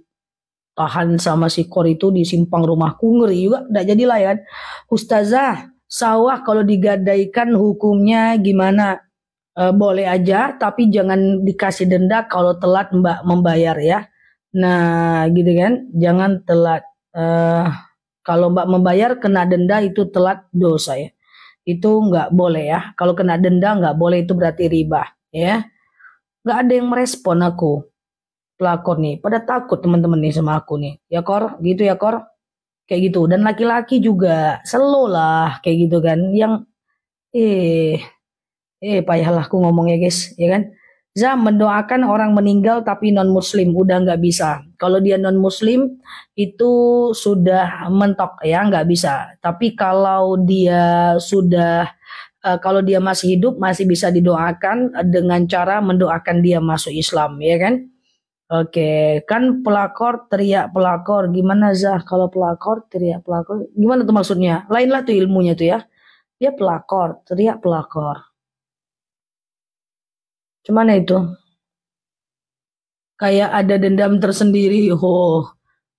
tahan sama si Kor itu di simpang rumahku ngeri juga. Tidak jadi layan. Ya Ustazah, sawah kalau digadaikan hukumnya gimana? E, boleh aja, tapi jangan dikasih denda kalau telat mbak membayar ya. Nah, gitu kan, jangan telat. E, kalau Mbak membayar kena denda itu telat dosa ya. Itu nggak boleh ya. Kalau kena denda nggak boleh itu berarti riba ya. Nggak ada yang merespon aku pelakor nih. Pada takut teman-teman nih sama aku nih. Ya Kor, gitu ya Kor. Kayak gitu. Dan laki-laki juga selo lah kayak gitu kan. Yang eh eh payahlah aku ngomongnya guys ya kan Za mendoakan orang meninggal tapi non muslim udah nggak bisa. Kalau dia non muslim itu sudah mentok ya nggak bisa. Tapi kalau dia sudah eh, kalau dia masih hidup masih bisa didoakan dengan cara mendoakan dia masuk Islam ya kan. Oke, kan pelakor teriak pelakor. Gimana Zah kalau pelakor teriak pelakor? Gimana tuh maksudnya? Lainlah tuh ilmunya tuh ya. Dia pelakor, teriak pelakor cuman itu kayak ada dendam tersendiri oh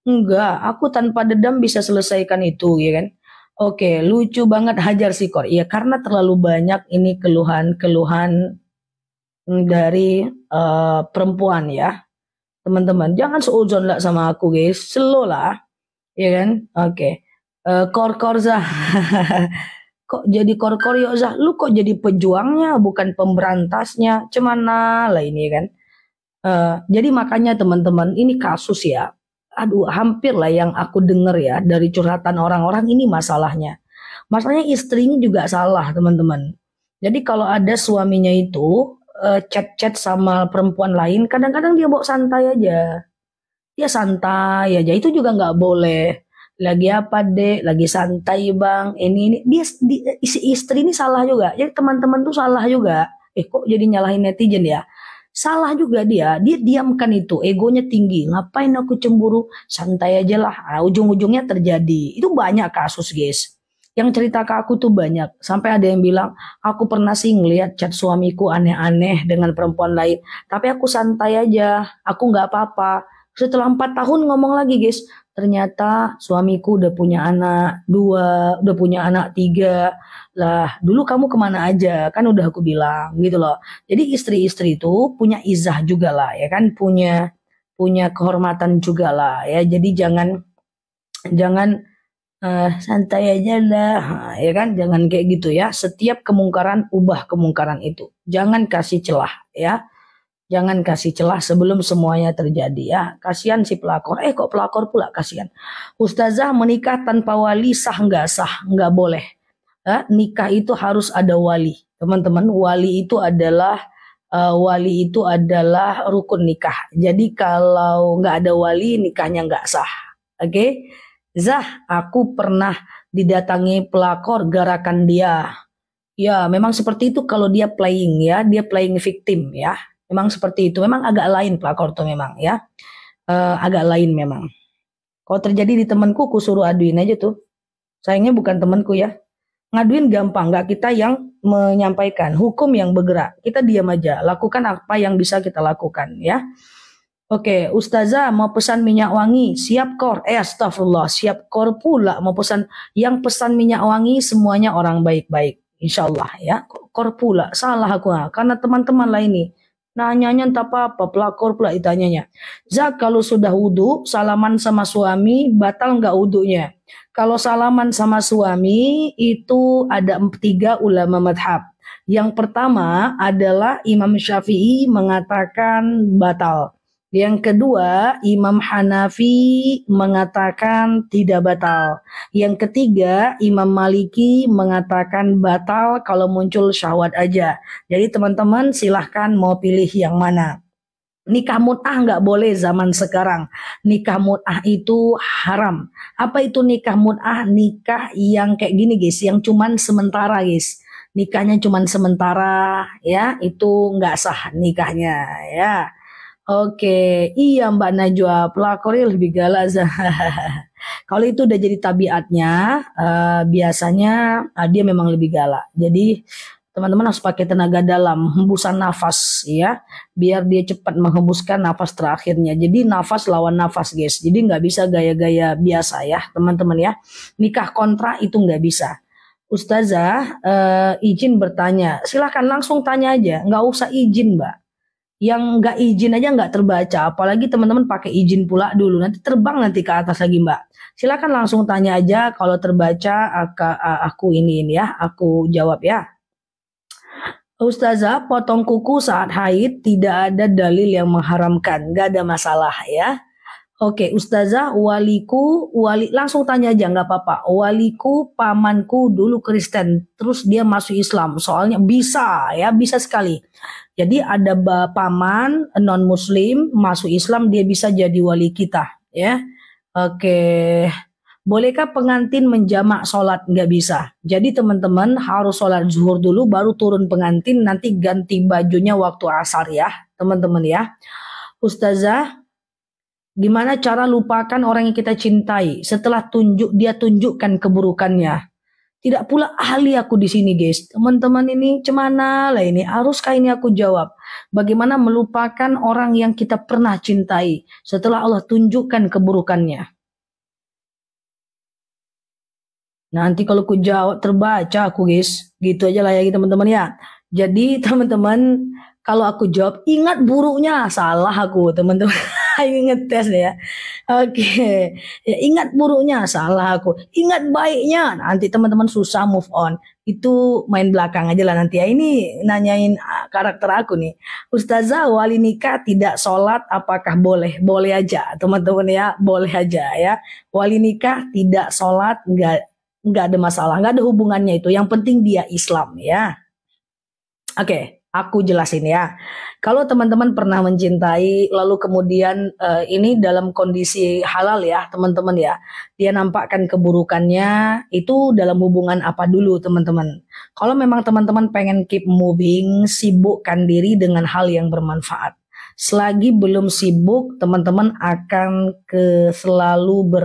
enggak aku tanpa dendam bisa selesaikan itu ya kan Oke, lucu banget hajar si kor, Iya, karena terlalu banyak ini keluhan-keluhan dari uh, perempuan ya. Teman-teman, jangan seuzon lah sama aku guys. Slow lah. Ya kan? Oke. Okay. Uh, eh, Kor Korza. [laughs] kok jadi kor-kor Yozah? lu kok jadi pejuangnya bukan pemberantasnya cemana nah, lah ini kan uh, jadi makanya teman-teman ini kasus ya aduh hampir lah yang aku denger ya dari curhatan orang-orang ini masalahnya masalahnya istrinya juga salah teman-teman jadi kalau ada suaminya itu chat eh, chat-chat sama perempuan lain kadang-kadang dia bawa santai aja dia santai aja itu juga nggak boleh lagi apa deh lagi santai bang ini ini dia di, istri ini salah juga jadi teman-teman tuh salah juga eh kok jadi nyalahin netizen ya salah juga dia dia diamkan itu egonya tinggi ngapain aku cemburu santai aja lah nah, ujung-ujungnya terjadi itu banyak kasus guys yang cerita ke aku tuh banyak sampai ada yang bilang aku pernah sih ngeliat chat suamiku aneh-aneh dengan perempuan lain tapi aku santai aja aku nggak apa-apa setelah empat tahun ngomong lagi guys ternyata suamiku udah punya anak dua, udah punya anak tiga. Lah, dulu kamu kemana aja? Kan udah aku bilang gitu loh. Jadi istri-istri itu punya izah juga lah ya kan, punya punya kehormatan juga lah ya. Jadi jangan jangan uh, santai aja lah ya kan, jangan kayak gitu ya. Setiap kemungkaran ubah kemungkaran itu. Jangan kasih celah ya. Jangan kasih celah sebelum semuanya terjadi ya. Kasihan si pelakor. Eh kok pelakor pula kasihan. Ustazah menikah tanpa wali sah nggak sah? Nggak boleh. Ya, nikah itu harus ada wali. Teman-teman, wali itu adalah uh, wali itu adalah rukun nikah. Jadi kalau nggak ada wali nikahnya nggak sah. Oke? Okay? Zah, aku pernah didatangi pelakor garakan dia. Ya, memang seperti itu kalau dia playing ya, dia playing victim ya. Memang seperti itu. Memang agak lain pelakor tuh memang ya. E, agak lain memang. Kalau terjadi di temanku, ku suruh aduin aja tuh. Sayangnya bukan temanku ya. Ngaduin gampang, nggak kita yang menyampaikan. Hukum yang bergerak. Kita diam aja. Lakukan apa yang bisa kita lakukan ya. Oke, Ustazah mau pesan minyak wangi, siap kor. Eh, astagfirullah, siap kor pula mau pesan. Yang pesan minyak wangi semuanya orang baik-baik. Insya Allah ya, kor pula. Salah aku, ah. karena teman-teman lain nih. Nanyanya tak apa-apa, pelakor pula ditanyanya. Zak kalau sudah wudhu, salaman sama suami, batal nggak wudhunya? Kalau salaman sama suami, itu ada tiga ulama madhab. Yang pertama adalah Imam Syafi'i mengatakan batal. Yang kedua, Imam Hanafi mengatakan tidak batal. Yang ketiga, Imam Maliki mengatakan batal kalau muncul syahwat aja. Jadi teman-teman silahkan mau pilih yang mana. Nikah mut'ah nggak boleh zaman sekarang. Nikah mut'ah itu haram. Apa itu nikah mut'ah? Nikah yang kayak gini guys, yang cuman sementara guys nikahnya cuman sementara ya itu nggak sah nikahnya ya Oke, iya Mbak Najwa, pelakornya lebih galak. [laughs] Kalau itu udah jadi tabiatnya, uh, biasanya uh, dia memang lebih galak. Jadi teman-teman harus pakai tenaga dalam, hembusan nafas ya, biar dia cepat menghembuskan nafas terakhirnya. Jadi nafas lawan nafas guys, jadi nggak bisa gaya-gaya biasa ya teman-teman ya. Nikah kontra itu nggak bisa. Ustazah uh, izin bertanya, silahkan langsung tanya aja, nggak usah izin mbak yang nggak izin aja nggak terbaca apalagi teman-teman pakai izin pula dulu nanti terbang nanti ke atas lagi mbak silakan langsung tanya aja kalau terbaca aku ini ini ya aku jawab ya Ustazah potong kuku saat haid tidak ada dalil yang mengharamkan nggak ada masalah ya Oke, okay, ustazah, waliku, wali langsung tanya aja nggak apa-apa. Waliku, pamanku dulu Kristen, terus dia masuk Islam. Soalnya bisa ya, bisa sekali. Jadi ada paman non Muslim masuk Islam, dia bisa jadi wali kita, ya. Oke, okay. bolehkah pengantin menjamak sholat? Nggak bisa. Jadi teman-teman harus sholat zuhur dulu, baru turun pengantin, nanti ganti bajunya waktu asar ya, teman-teman ya. Ustazah, Gimana cara lupakan orang yang kita cintai setelah tunjuk dia tunjukkan keburukannya? Tidak pula ahli aku di sini, guys. Teman-teman ini cemana lah ini? Haruskah ini aku jawab? Bagaimana melupakan orang yang kita pernah cintai setelah Allah tunjukkan keburukannya? Nanti kalau ku jawab terbaca aku, guys. Gitu aja lah ya teman-teman ya. Jadi [laughs] teman-teman kalau aku jawab ingat buruknya salah aku teman-teman. Ayo [laughs] ngetes deh ya. Oke. Okay. Ya, ingat buruknya salah aku. Ingat baiknya nanti teman-teman susah move on. Itu main belakang aja lah nanti ya. Ini nanyain ah, karakter aku nih. Ustazah wali nikah tidak sholat apakah boleh? Boleh aja teman-teman ya. Boleh aja ya. Wali nikah tidak sholat nggak nggak ada masalah nggak ada hubungannya itu. Yang penting dia Islam ya. Oke. Okay aku jelasin ya. Kalau teman-teman pernah mencintai lalu kemudian uh, ini dalam kondisi halal ya, teman-teman ya. Dia nampakkan keburukannya itu dalam hubungan apa dulu, teman-teman. Kalau memang teman-teman pengen keep moving, sibukkan diri dengan hal yang bermanfaat. Selagi belum sibuk, teman-teman akan ke selalu ber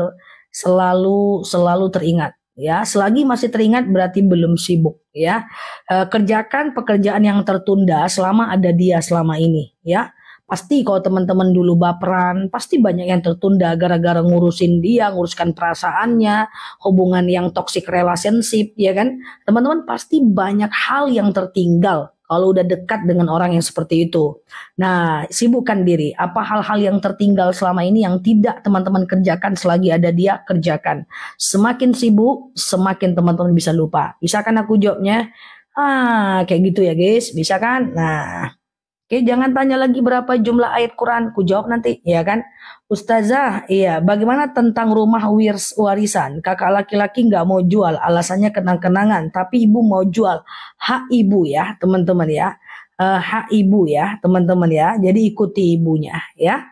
selalu selalu teringat ya. Selagi masih teringat berarti belum sibuk ya e, kerjakan pekerjaan yang tertunda selama ada dia selama ini ya pasti kalau teman-teman dulu baperan pasti banyak yang tertunda gara-gara ngurusin dia nguruskan perasaannya hubungan yang toxic relationship ya kan teman-teman pasti banyak hal yang tertinggal kalau udah dekat dengan orang yang seperti itu. Nah, sibukkan diri. Apa hal-hal yang tertinggal selama ini yang tidak teman-teman kerjakan selagi ada dia, kerjakan. Semakin sibuk, semakin teman-teman bisa lupa. Bisa kan aku jawabnya? Ah, kayak gitu ya guys. Bisa kan? Nah, Oke ya, jangan tanya lagi berapa jumlah ayat Quran, ku jawab nanti, ya kan? Ustazah, iya, bagaimana tentang rumah wirs warisan? Kakak laki-laki nggak mau jual, alasannya kenang-kenangan, tapi ibu mau jual hak ibu ya, teman-teman ya. Uh, hak ibu ya, teman-teman ya. Jadi ikuti ibunya, ya.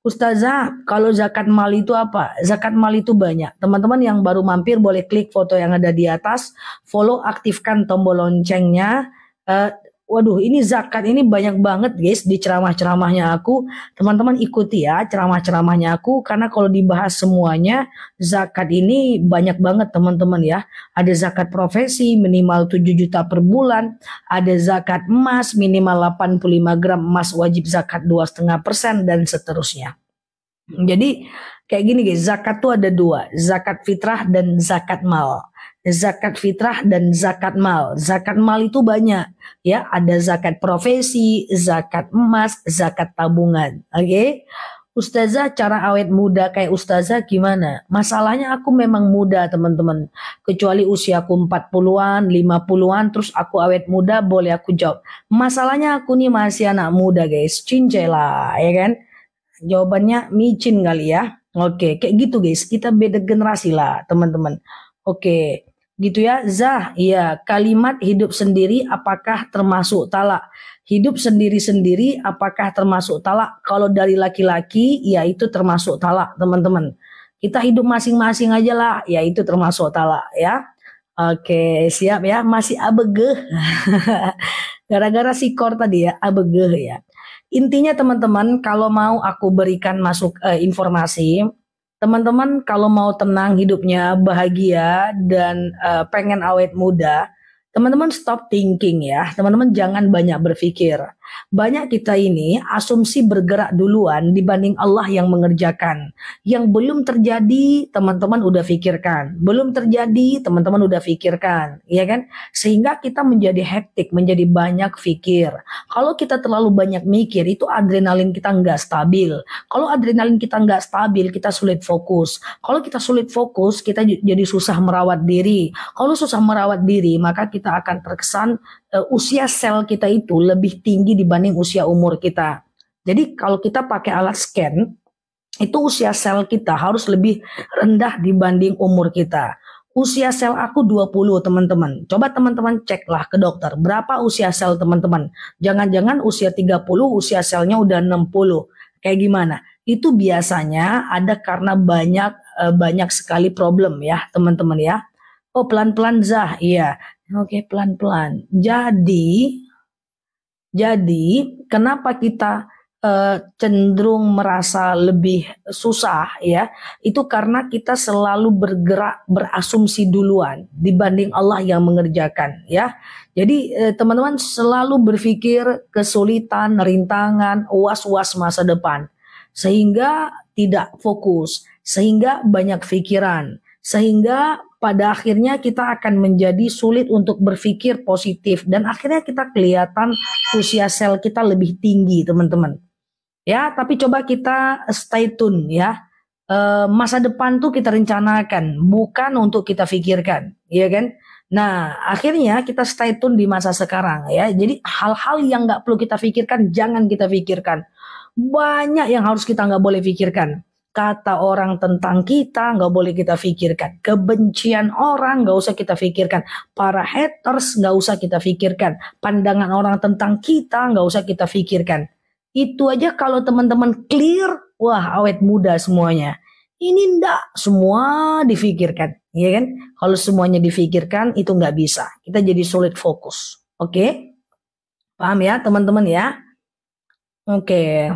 Ustazah, kalau zakat mal itu apa? Zakat mal itu banyak. Teman-teman yang baru mampir boleh klik foto yang ada di atas, follow, aktifkan tombol loncengnya, uh, Waduh, ini zakat ini banyak banget guys di ceramah-ceramahnya aku. Teman-teman ikuti ya ceramah-ceramahnya aku karena kalau dibahas semuanya zakat ini banyak banget teman-teman ya. Ada zakat profesi minimal 7 juta per bulan, ada zakat emas minimal 85 gram emas wajib zakat 2,5% dan seterusnya. Jadi kayak gini guys, zakat tuh ada dua, zakat fitrah dan zakat mal zakat fitrah dan zakat mal. Zakat mal itu banyak ya, ada zakat profesi, zakat emas, zakat tabungan. Oke. Okay? Ustazah cara awet muda kayak ustazah gimana? Masalahnya aku memang muda teman-teman. Kecuali usiaku 40-an, 50-an terus aku awet muda boleh aku jawab. Masalahnya aku nih masih anak muda guys. Cincela ya kan? Jawabannya micin kali ya. Oke, kayak gitu guys. Kita beda generasi lah teman-teman. Oke, gitu ya. Zah, ya kalimat hidup sendiri apakah termasuk talak? Hidup sendiri-sendiri apakah termasuk talak? Kalau dari laki-laki, ya itu termasuk talak, teman-teman. Kita hidup masing-masing aja lah, ya itu termasuk talak ya. Oke, siap ya. Masih abegeh. [laughs] Gara-gara sikor tadi ya, abegeh ya. Intinya teman-teman, kalau mau aku berikan masuk eh, informasi, teman-teman kalau mau tenang hidupnya, bahagia dan uh, pengen awet muda, teman-teman stop thinking ya. Teman-teman jangan banyak berpikir banyak kita ini asumsi bergerak duluan dibanding Allah yang mengerjakan. Yang belum terjadi, teman-teman udah pikirkan. Belum terjadi, teman-teman udah pikirkan, ya kan? Sehingga kita menjadi hektik, menjadi banyak pikir. Kalau kita terlalu banyak mikir, itu adrenalin kita nggak stabil. Kalau adrenalin kita nggak stabil, kita sulit fokus. Kalau kita sulit fokus, kita jadi susah merawat diri. Kalau susah merawat diri, maka kita akan terkesan uh, usia sel kita itu lebih tinggi dibanding usia umur kita. Jadi kalau kita pakai alat scan, itu usia sel kita harus lebih rendah dibanding umur kita. Usia sel aku 20 teman-teman. Coba teman-teman ceklah ke dokter. Berapa usia sel teman-teman? Jangan-jangan usia 30, usia selnya udah 60. Kayak gimana? Itu biasanya ada karena banyak eh, banyak sekali problem ya teman-teman ya. Oh pelan-pelan Zah, iya. Oke, pelan-pelan. Jadi, jadi kenapa kita uh, cenderung merasa lebih susah ya? Itu karena kita selalu bergerak berasumsi duluan dibanding Allah yang mengerjakan ya. Jadi eh, teman-teman uh, selalu berpikir kesulitan, rintangan, was-was masa depan sehingga tidak fokus, sehingga banyak pikiran, sehingga pada akhirnya kita akan menjadi sulit untuk berpikir positif dan akhirnya kita kelihatan usia sel kita lebih tinggi teman-teman ya tapi coba kita stay tune ya e, masa depan tuh kita rencanakan bukan untuk kita pikirkan ya kan nah akhirnya kita stay tune di masa sekarang ya jadi hal-hal yang nggak perlu kita pikirkan jangan kita pikirkan banyak yang harus kita nggak boleh pikirkan kata orang tentang kita nggak boleh kita pikirkan kebencian orang nggak usah kita pikirkan para haters nggak usah kita pikirkan pandangan orang tentang kita nggak usah kita pikirkan itu aja kalau teman-teman clear wah awet muda semuanya ini ndak semua difikirkan ya kan kalau semuanya difikirkan itu nggak bisa kita jadi sulit fokus oke okay? paham ya teman-teman ya oke okay.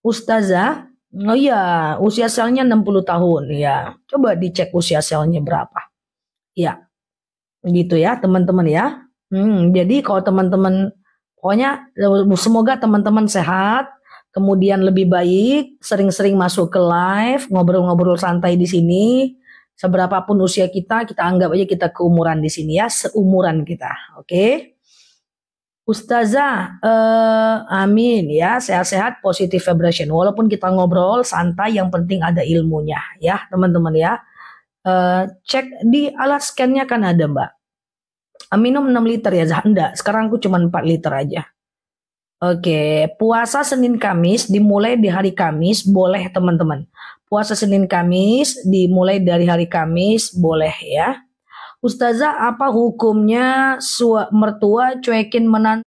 ustazah Oh iya, usia selnya 60 tahun ya. Coba dicek usia selnya berapa. Ya. Gitu ya, teman-teman ya. Hmm, jadi kalau teman-teman pokoknya eh, semoga teman-teman sehat, kemudian lebih baik, sering-sering masuk ke live, ngobrol-ngobrol santai di sini. Seberapapun usia kita, kita anggap aja kita keumuran di sini ya, seumuran kita. Oke. Okay? Ustazah, eh, amin ya, sehat-sehat, positive vibration. Walaupun kita ngobrol santai, yang penting ada ilmunya ya, teman-teman ya. Eh, cek di alat scannya kan ada mbak. Eh, minum 6 liter ya, Zah? Enggak, sekarang aku cuma 4 liter aja. Oke, puasa Senin Kamis dimulai di hari Kamis, boleh teman-teman. Puasa Senin Kamis dimulai dari hari Kamis, boleh ya. Ustazah apa hukumnya sua, mertua cuekin menantu